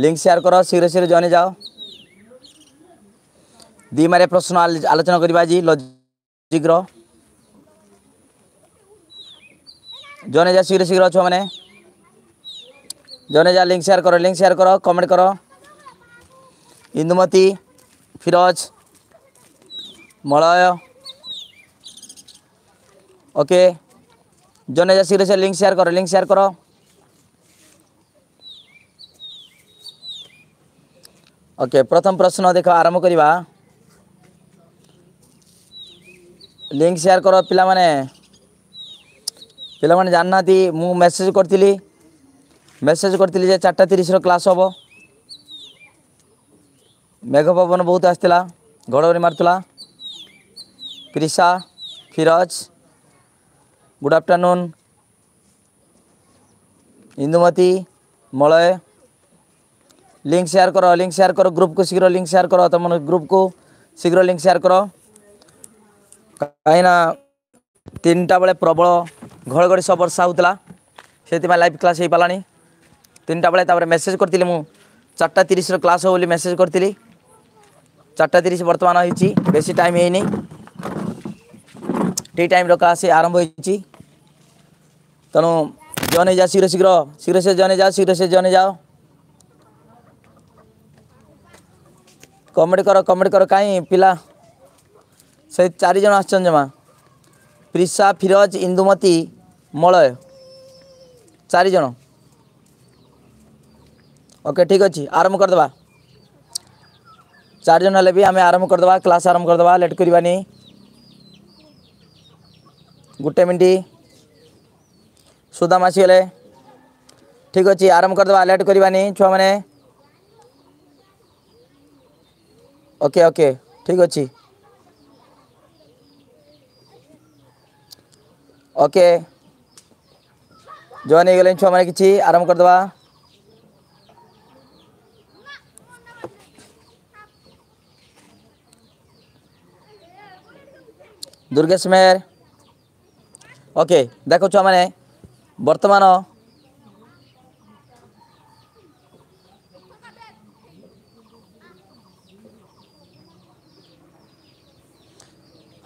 link share कर शीघ्र शीघ्र जने जाओ दिमारे प्रश्न आलोचना करवा लजिक्र जन जा शीघ्र शीघ्र छो मैंने जन जा लिंक सेयार कर लिंक सेयार कर कमेंट कर इंदुमती फिरोज मलय ओके जन जा शीघ्र से लिंक सेयार कर लिंक सेयार कर ଓକେ ପ୍ରଥମ ପ୍ରଶ୍ନ ଦେଖ ଆରମ୍ଭ କରିବା ଲିଙ୍କ ସେୟାର କର ପିଲାମାନେ ପିଲାମାନେ ଜାଣିନାହାନ୍ତି ମୁଁ ମେସେଜ କରିଥିଲି ମେସେଜ କରିଥିଲି ଯେ ଚାରିଟା ତିରିଶର କ୍ଲାସ୍ ହେବ ମେଘ ପବନ ବହୁତ ଆସିଥିଲା ଘଡ଼ଘଡ଼ି ମାରୁଥିଲା Prisha Firoz good afternoon Indumati Malay link share কর লিঙ্ক সেয়ার কর গ্রুপকু শীঘ্র লিঙ্ক সেয়ার কর তুম গ্রুপকু শীঘ্র লিঙ্ক সেয়ার কর কিনা তিনটা বেড়ে প্রবল ঘড়ঘড়ি সব বর্ষা হোলা সেইপা লাইভ ক্লাস হয়ে পালানি তিনটা বেড়ে তাপরে মেসেজ করলি মু চারটা তিরিশর ক্লাস হো বলে মেসেজ করলি চারটা তিরিশ বর্তমান হয়েছি বেশি টাইম হয়নি টি টাইমর ক্লাস আরম্ভ হয়েছি তেমন জনে যা শীঘ্র শীঘ্র শীঘ্র সে জনে যাও শীঘ্র সে জনে যাও कमेड कर कमेड कर कहीं पिला से चारज आमा प्रिशा फिरोज इंदुमती मलय चारज ओके ठीक अच्छे आरंभ करदे चारज हेल्बी आम आरंभ करदे क्लास आरंभ करदे लेट कर गोटे मिनट सुदाम आसीगले ठीक अच्छे आरंभ करदे लेट करवानी छुआ मैंने ओके ओके ठीक अच्छे ओके जॉइन हो गले छुआ मैंने किसी आरम्भ करदे दुर्गेश मेहर ओके देख छुआ मैंने बर्तमान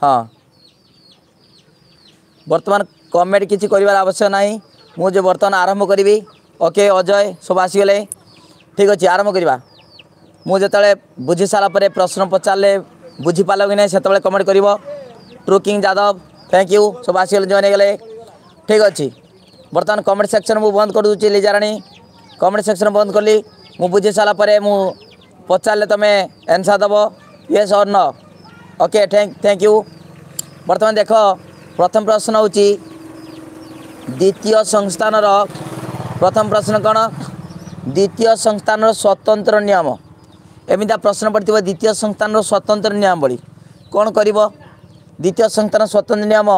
हाँ बर्तमान कमेंट किसी कर आवश्यक ना मुझे बर्तमान आरंभ करी ओके अजय सब आसीगले ठीक अच्छे आरंभ करवा मुझे बुझी सारापर प्रश्न पचारे बुझी बुझीपाल कि नहीं से कमेंट कर ट्रु किंग जादव थैंक यू सब आसीगले जॉन हो ठीक अच्छे बर्तमान कमेंट सेक्शन मुझे बंद कर दूसरी लीजाराणी कमेंट सेक्शन बंद कली मुझे बुझी सारापर मु पचारे तुम एनसर दब ये और न ଓକେ ଥ୍ୟାଙ୍କ ୟୁ ବର୍ତ୍ତମାନ ଦେଖ ପ୍ରଥମ ପ୍ରଶ୍ନ ହେଉଛି ଦ୍ୱିତୀୟ ସଂସ୍ଥାନର ପ୍ରଥମ ପ୍ରଶ୍ନ କ'ଣ ଦ୍ୱିତୀୟ ସଂସ୍ଥାନର ସ୍ୱତନ୍ତ୍ର ନିୟମ ଏମିତିଆ ପ୍ରଶ୍ନ ପଡ଼ିଥିବ ଦ୍ୱିତୀୟ ସଂସ୍ଥାନର ସ୍ୱତନ୍ତ୍ର ନିୟମ ବୋଲି କ'ଣ କରିବ ଦ୍ୱିତୀୟ ସଂସ୍ଥାନ ସ୍ୱତନ୍ତ୍ର ନିୟମ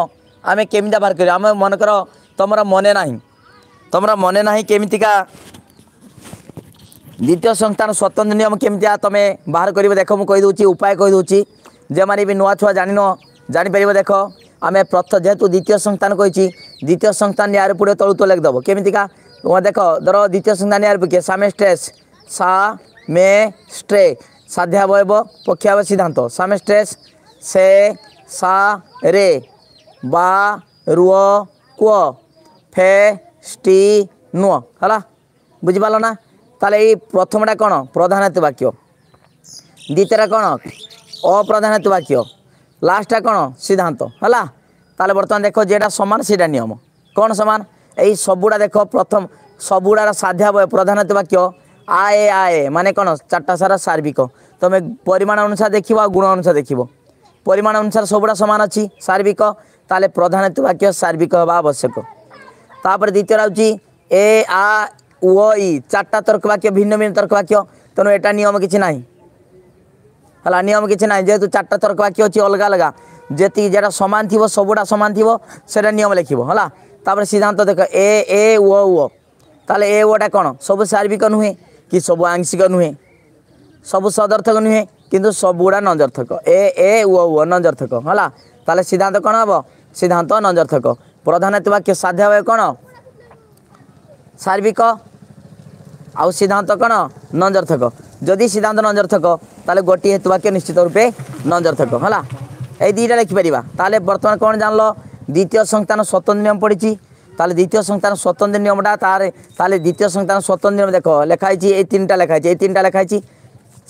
ଆମେ କେମିତିଆ ବାହାର କରିବୁ ଆମେ ମନେକର ତୁମର ମନେ ନାହିଁ ତୁମର ମନେ ନାହିଁ କେମିତିକା ଦ୍ୱିତୀୟ ସଂସ୍ଥାନ ସ୍ୱତନ୍ତ୍ର ନିୟମ କେମିତିଆ ତୁମେ ବାହାର କରିବ ଦେଖ ମୁଁ କହିଦେଉଛି ଉପାୟ କହିଦେଉଛି ଯେଉଁମାନେ ବି ନୂଆ ଛୁଆ ଜାଣିନ ଜାଣିପାରିବ ଦେଖ ଆମେ ପ୍ରଥ ଯେହେତୁ ଦ୍ୱିତୀୟ ସଂସ୍ଥାନ କହିଛି ଦ୍ୱିତୀୟ ସଂସ୍ଥାନ ୟାର ପୁଢ଼େ ତଳୁ ତୋ ଲେଖିଦେବ କେମିତିକା ଦେଖ ଧର ଦ୍ୱିତୀୟ ସଂସ୍ଥାନ ୟାର ପକ୍ଷେ ସାମେ ଷ୍ଟ୍ରେସ୍ ସା ମେ ଷ୍ଟ୍ରେ ସାଧ୍ୟାବୟବ ପକ୍ଷାବ ସିଦ୍ଧାନ୍ତ ସାମେ ଷ୍ଟ୍ରେସ୍ ସେ ସା ରେ ବା ରୁଅ କୁଅ ଫେ ଷ୍ଟି ନୁଅ ହେଲା ବୁଝିପାରିଲ ନା ତାହେଲେ ଏଇ ପ୍ରଥମଟା କ'ଣ ପ୍ରଧାନତ ବାକ୍ୟ ଦ୍ୱିତୀୟଟା କ'ଣ অপ্রাধান্যত বাক্য লাস্টটা কোণ সিদ্ধান্ত হলা তাহলে বর্তমান দেখো যেটা সমান সেটা নিয়ম কোণ সমান এই সবুড়া দেখো প্রথম সবুড়ার সাধ্যাবয় প্রধানত বাক্য আয়ে আয়ে মানে কোণ চারটা সারা সার্বিক তুমি পরিমাণ অনুসারে দেখিব আর গুণ অনুসারে দেখিব পরিমাণ অনুসারে সবুড়া সমান অছি সার্বিক তাহলে প্রধানত বাক্য সার্বিক হওয়া আবশ্যক তাপরে দ্বিতীয় হচ্ছে এ আ ও ই চারটা তর্ক বাক্য ভিন্ন ভিন্ন তর্ক বাক্য তেমন এটা নিয়ম কিছু নাই ହେଲା ନିୟମ କିଛି ନାହିଁ ଯେହେତୁ ଚାରିଟା ତର୍କ ବାକି ଅଛି ଅଲଗା ଅଲଗା ଯେତିକି ଯେଟା ସମାନ ଥିବ ସବୁଟା ସମାନ ଥିବ ସେଇଟା ନିୟମ ଲେଖିବ ହେଲା ତାପରେ ସିଦ୍ଧାନ୍ତ ଦେଖ ଏ ଏ ଓ ଓ ତାହେଲେ ଏ ଓଟା କ'ଣ ସବୁ ସାର୍ବିକ ନୁହେଁ କି ସବୁ ଆଂଶିକ ନୁହେଁ ସବୁ ସଦର୍ଥକ ନୁହେଁ କିନ୍ତୁ ସବୁଗୁଡ଼ା ନଜର୍ଥକ ଏ ଏ ଓ ଓ ନଜର୍ଥକ ହେଲା ତାହେଲେ ସିଦ୍ଧାନ୍ତ କ'ଣ ହେବ ସିଦ୍ଧାନ୍ତ ନଜର୍ଥକ ପ୍ରଧାନ ଥିବା କି ସାଧ୍ୟ ଭାବେ କ'ଣ ସାର୍ବିକ ଆଉ ସିଦ୍ଧାନ୍ତ କ'ଣ ନଜର୍ଥକ ଯଦି ସିଦ୍ଧାନ୍ତ ନଜର୍ଥକ তাহলে গোটিয়ে হেতুবাক্য নিশ্চিত রূপে নজর থাকব হলা এই দুইটা লেখিপারা তাহলে বর্তমানে কোণ জানল দ্বিতীয় সংস্থান স্বতন্ত্র নিয়ম পড়েছি তাহলে দ্বিতীয় সংস্থান স্বতন্ত্র নিয়মটা তার তাহলে দ্বিতীয় সংস্থান স্বতন্ত্র নিয়ম দেখো লেখা হয়েছি এই তিনটা লেখা হয়েছে এই তিনটা লেখা হয়েছি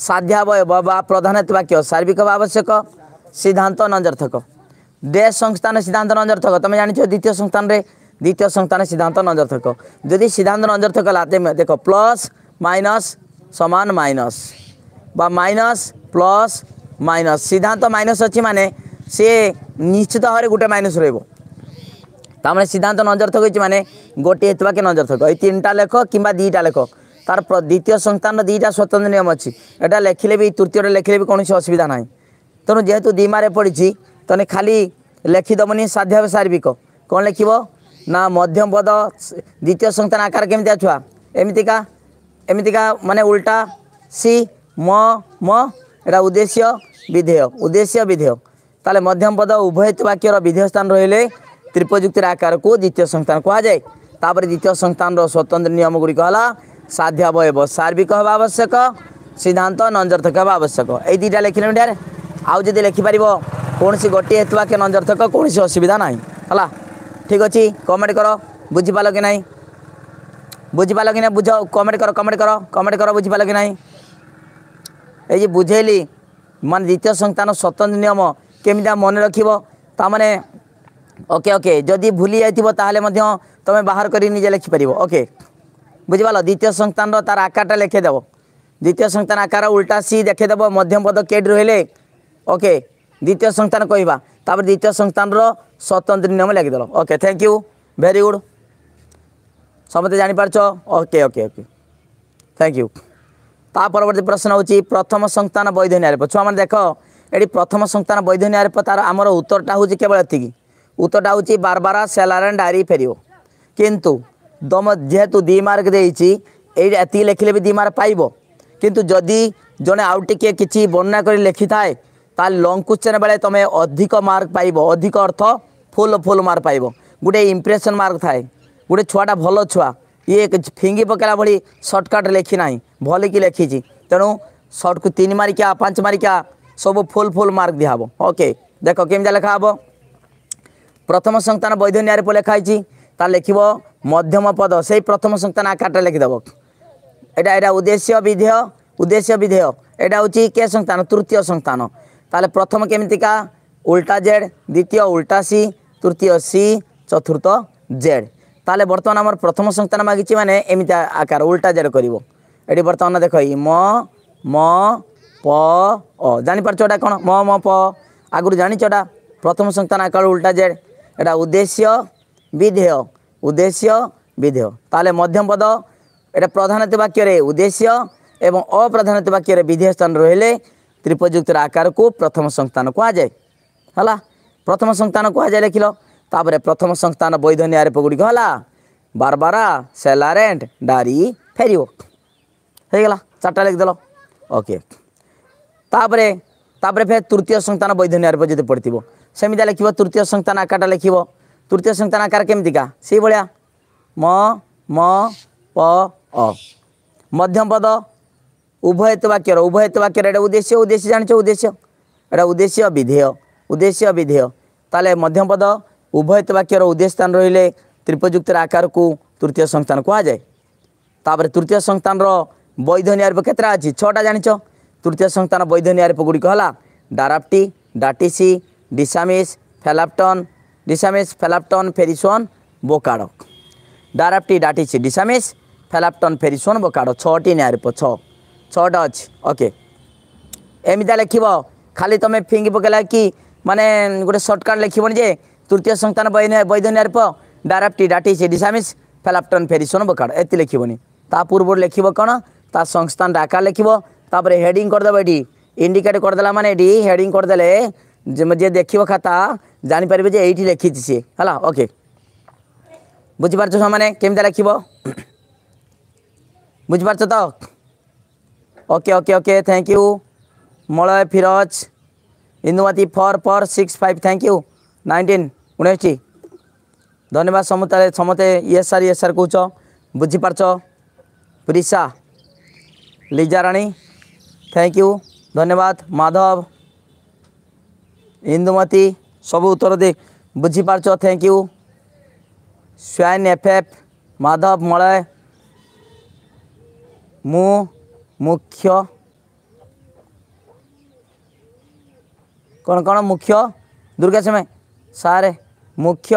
সাধ্যাবয়ব বা প্রধান হেতুবাক্য সার্বিক বা আবশ্যক সিদ্ধান্ত নজরথক দেশ সংস্থানের সিদ্ধান্ত নজরথক তুমি জানিছ দ্বিতীয় সংস্থানের দ্বিতীয় সংস্থানের সিদ্ধান্ত নজরথক যদি সিদ্ধান্ত নজরথক লাতে দেখো প্লস মাইনস সমান মাইনস বা মাইনস প্লস মাইনস সিদ্ধান্ত মাইনস ଅଛି ମାନେ ସେ ନିଶ୍ଚିତ ଭାବରେ ଗୋଟେ ମାଇନସ୍ ରହିବ ତାମାନେ ସିଦ୍ଧାନ୍ତ ନଜର ଥକ ହେଇଛି ମାନେ ଗୋଟିଏ ହେଇଥିବା କି ନଜର ଥକ ଏଇ ତିନିଟା ଲେଖ କିମ୍ବା ଦୁଇଟା ଲେଖ ତାର ଦ୍ୱିତୀୟ ସଂସ୍ଥାନର ଦୁଇଟା ସ୍ୱତନ୍ତ୍ର ନିୟମ ଅଛି ଏଇଟା ଲେଖିଲେ ବି ତୃତୀୟରେ ଲେଖିଲେ ବି କୌଣସି ଅସୁବିଧା ନାହିଁ ତେଣୁ ଯେହେତୁ ଦିମାରେ ପଡ଼ିଛି ତେଣୁ ଖାଲି ଲେଖିଦେବନି ସାଧ୍ୟ ସାର୍ବିକ କ'ଣ ଲେଖିବ ନା ମଧ୍ୟମ ପଦ ଦ୍ୱିତୀୟ ସଂସ୍ଥାନ ଆକାର କେମିତିଆ ଛୁଆ ଏମିତିକା ଏମିତିକା ମାନେ ଉଲ୍ଟା ସି ম ম এটা উদ্দেশ্য বিধেয়ক উদ্দেশ্য বিধেয়ক তাহলে মধ্যম পদ উভয় বাক্যর বিধেয় স্থান রহলে ত্রিপযুক্তির আকারকু দ্বিতীয় সংস্থান কুহযায় তাপরে দ্বিতীয় সংস্থানর স্বতন্ত্র নিয়মগুড়ি হল সাধ্যাবয়ব সার্বিক হওয়া আবশ্যক সিদ্ধান্ত নঞ্জর্থক হওয়া আবশ্যক এই দুইটা লেখিলে এটার আউ যদি লেখিপার কৌশি গোটিয়ে হেতুবাক্য নঞ্জর্থক কৌশি অসুবিধা না হল ঠিক অছি কমেন্ট কর বুঝিপাল কি না বুঝিপাল কি না বুঝ কমেন্ট কর কমেন্ট কর কমেন্ট কর বুঝিপাল কি না এই যে বুঝাইলি মানে দ্বিতীয় সন্তান স্বতন্ত্র নিয়ম কেমিটা মনে রাখব তা মানে ওকে ওকে যদি ভুলি যাই তাহলে তুমি বাহার করে নিজে লেখিপার ওকে বুঝিপাল দ্বিতীয় সন্তান তার আকারটা লিখে দেব দ্বিতীয় সন্তান আকার উল্টা সি দেখে দেব মধ্যম পদ কেড রহলে ওকে দ্বিতীয় সন্তান কহবা তাপরে দ্বিতীয় সন্তানর স্বতন্ত্র নিয়ম লাগিদেল okay thank you very good ସମସ୍ତେ ଜାଣିପାରୁଛ okay okay okay thank you ତା ପରବର୍ତ୍ତୀ ପ୍ରଶ୍ନ ହେଉଛି ପ୍ରଥମ ସନ୍ତାନ ବୈଧନ୍ୟ ଆରେପ ଛୁଆମାନେ ଦେଖ ଏଠି ପ୍ରଥମ ସନ୍ତାନ ବୈଧନ୍ୟ ଆରେପ ତାର ଆମର ଉତ୍ତରଟା ହେଉଛି କେବଳ ଏତିକି ଉତ୍ତରଟା ହେଉଛି ବାରବାରା ସେଲାରେନ୍ ଡାଏରି ଫେରିବ କିନ୍ତୁ ଦମ ଯେହେତୁ ଦୁଇ ମାର୍କ ଦେଇଛି ଏଇଟା ଏତିକି ଲେଖିଲେ ବି ଦୁଇ ମାର୍କ ପାଇବ କିନ୍ତୁ ଯଦି ଜଣେ ଆଉ ଟିକିଏ କିଛି ବର୍ଣ୍ଣନା କରି ଲେଖିଥାଏ ତାହେଲେ ଲଙ୍ଗ୍ କ୍ୱେଶ୍ଚନ୍ ବେଳେ ତୁମେ ଅଧିକ ମାର୍କ ପାଇବ ଅଧିକ ଅର୍ଥ ଫୁଲ୍ ଫୁଲ୍ ମାର୍କ ପାଇବ ଗୋଟେ ଇମ୍ପ୍ରେସନ୍ ମାର୍କ ଥାଏ ଗୋଟେ ଛୁଆଟା ଭଲ ଛୁଆ ये एक फिंगी पकेला भाई सर्टकट लेखी ना भल कि लेखी तेणु सर्ट को तीन मारिका पांच मारिका सब फुल फुल मार्क दिहब ओके देख कम लिखा हे प्रथम संस्थान वैध न्याय पर लिखाई लिखब मध्यम पद से प्रथम संस्थान आकार लिखिदेव एटा यहाँ उद्देश्य विधेय उद्देश्य विधेय यटा के संतान तृतीय संतान तेल प्रथम केमिका उल्टा जेड द्वितीय उल्टा सी तृतीय सी चतुर्थ जेड তাহলে বর্তমান আমার প্রথম সংস্থান মাগিছি মানে এমিতি আকার উল্টা যার করব এটি বর্তমান দেখ ই ম ম প অ জাঁপারছ ওটা কোণ ম ম প আগর জানিছ ওটা প্রথম সংস্থান আকার উল্টা যার এটা উদ্দেশ্য বিধেয় উদ্দেশ্য বিধেয় তাহলে মধ্যম পদ এটা প্রধানত বাক্যের উদ্দেশ্য এবং অপ্রধানত বাক্যের বিধেয় স্থান রহলে ত্রিপযুক্তির আকারক প্রথম সংস্থান যায় হল প্রথম সংস্থান যায় লেখিল तापर प्रथम संस्थान बैध निप गुड़ी है बारबारा सेलारेट डारी फेर हो गला चार्टा लिखिदल ओके तापर तापर फिर तृतीय संस्थान बैध निप जो पड़ थमित लिख तृतीय संस्थान आकार लिख तृतीय संस्थान आकार केमती का से भाया म म प अ मध्यम पद उभयत वाक्य उभयत वाक्य उद्देश्य उद्देश्य जान उद्देश्य एट उद्देश्य विधेय उद्देश्य विधेय ताले पद उभय वाक्यर उदय स्थान रे त्रिपयुक्तर आकार को तृतीय संस्थान कह जाए तापर तृतीय संस्थान वैध निप कत अच्छे छटा जान तृतीय संस्थान वैध निप गुड़ी है डाराप्टी डाटीसी डिसामिश फेलाप्टन डिसामिश फेलाप्टन फेरिसोन बोकाड़ डाराप्टी डाटीसी डिसामिश फेलाप्टन फेरिसोन बोकाड़ छप छा अच्छे ओके एमता लिख खाली तुम्हें फिंग पकड़ा कि मानने गोटे सर्टकट लिखे ତୃତୀୟ ସନ୍ତାନ ବୈଧନ୍ୟାରେ ପ ଡାରାପ୍ଟି ଡାଟି ସେଠି ସାମିସ୍ ଫେଲାପ୍ଟନ୍ ଫେରିସନ୍ ବକାଡ଼ ଏତେ ଲେଖିବନି ତା ପୂର୍ବରୁ ଲେଖିବ କ'ଣ ତା ସଂସ୍ଥାନ ଡାକା ଲେଖିବ ତାପରେ ହେଡ଼ିଂ କରିଦେବ ଏଠି ଇଣ୍ଡିକେଟ୍ କରିଦେଲା ମାନେ ଏଠି ହେଡ଼ିଂ କରିଦେଲେ ଯିଏ ଦେଖିବ ଖାତା ଜାଣିପାରିବେ ଯେ ଏଇଠି ଲେଖିଛି ସିଏ ହେଲା ଓକେ ବୁଝିପାରୁଛ ସେମାନେ କେମିତି ଲେଖିବ ବୁଝିପାରୁଛ ତ okay okay okay thank you Malay Firoz Indumati four four six five thank you nineteen उन्नीस धन्यवाद समत समे S e R S R e कौच बुझिपार प्रिशा लिजाराणी थैंक यू धन्यवाद माधव इंदुमती सब उत्तर दे बुझिपार thank you Swain F F Madhav Malay मु मुख्य कौन कौन मुख्य दुर्गा समय ସାର୍ ମୁଖ୍ୟ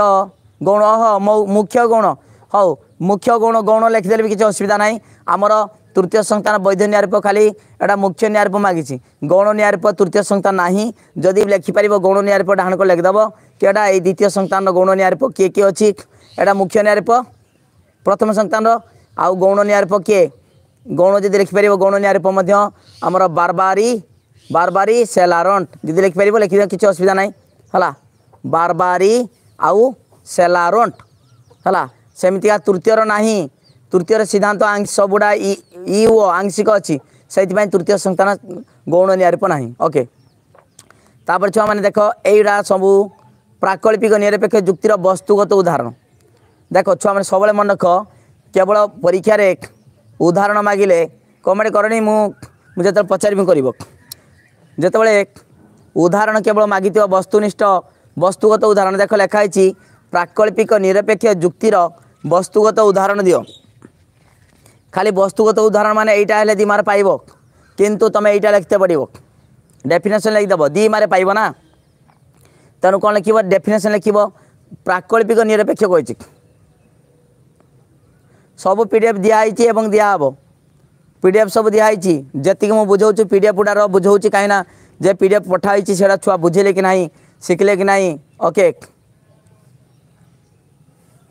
ଗୌଣ ହଁ ମୁଖ୍ୟ ଗୌଣ ହଉ ମୁଖ୍ୟ ଗୌଣ ଗୌଣ ଲେଖିଦେଲେ ବି କିଛି ଅସୁବିଧା ନାହିଁ ଆମର ତୃତୀୟ ସଂସ୍ଥାନ ବୈଧ ନିଆରୂପ ଖାଲି ଏଇଟା ମୁଖ୍ୟ ନିଆରୂପ ମାଗିଛି ଗୌଣ ନିଆରୂପ ତୃତୀୟ ସଂସ୍ଥାନ ନାହିଁ ଯଦି ଲେଖିପାରିବ ଗୌଣ ନିଆରୂପ ଡାହାଣକୁ ଲେଖିଦେବ କି ଏଇଟା ଏଇ ଦ୍ୱିତୀୟ ସଂସ୍ଥାନର ଗୌଣ ନିଆରୂପ କିଏ କିଏ ଅଛି ଏଇଟା ମୁଖ୍ୟ ନିଆରୂପ ପ୍ରଥମ ସଂସ୍ଥାନର ଆଉ ଗୌଣ ନିଆରୂପ କିଏ ଗୌଣ ଯଦି ଲେଖିପାରିବ ଗୌଣ ନିଆରୂପ ମଧ୍ୟ ଆମର ବାରବାରୀ ବାରବାରୀ ସେଲାରଣ୍ଟ ଯଦି ଲେଖିପାରିବ ଲେଖିଦେବ କିଛି ଅସୁବିଧା ନାହିଁ ହେଲା बारबारी आउ सेलारोट है सेमती तृतीय ना ही तृतीय सिद्धांत सब गुड़ा इओ आंशिक अच्छी से तृतीय संस्थान गौण निप ना ओके तापर छुआ मैंने देख यहीटा सब प्राकल्पिक निरपेक्ष जुक्तिर वस्तुगत उदाहरण देख छुआ मैंने सब मन रख केवल परीक्षार उदाहरण मागिले कमेंट करनी मुझे पचार जो उदाहरण केवल मागिव वस्तुनिष्ठ বস্তুগত উদাহরণ দেখ লেখা হয়েছি প্রাকল্পিক নিরপেক্ষ যুক্তির বস্তুগত উদাহরণ দিও খালি বস্তুগত উদাহরণ মানে এইটা হলে দি মার পাইব কিন্তু তুমি এইটা লিখতে পড়ব ডেফিনেসন লিখিদেব দি মারে পাইব না তেমন কোণ লিখব ডেফিনেসন লিখব প্রাকল্পিক নিরপেক্ষ কইছি সব পিডিএফ দিয়া হয়েছি এবং দিয়া হব পিডিএফ সব দিয়া হয়েছি যেতিকি মু বুঝাউছি পিডিএফ গুড়ার বুঝাউছি কিনা যে পিডিএফ পঠা হয়েছি সেটা ছুয়া বুঝিলে কি না शिखले कि नाई ओके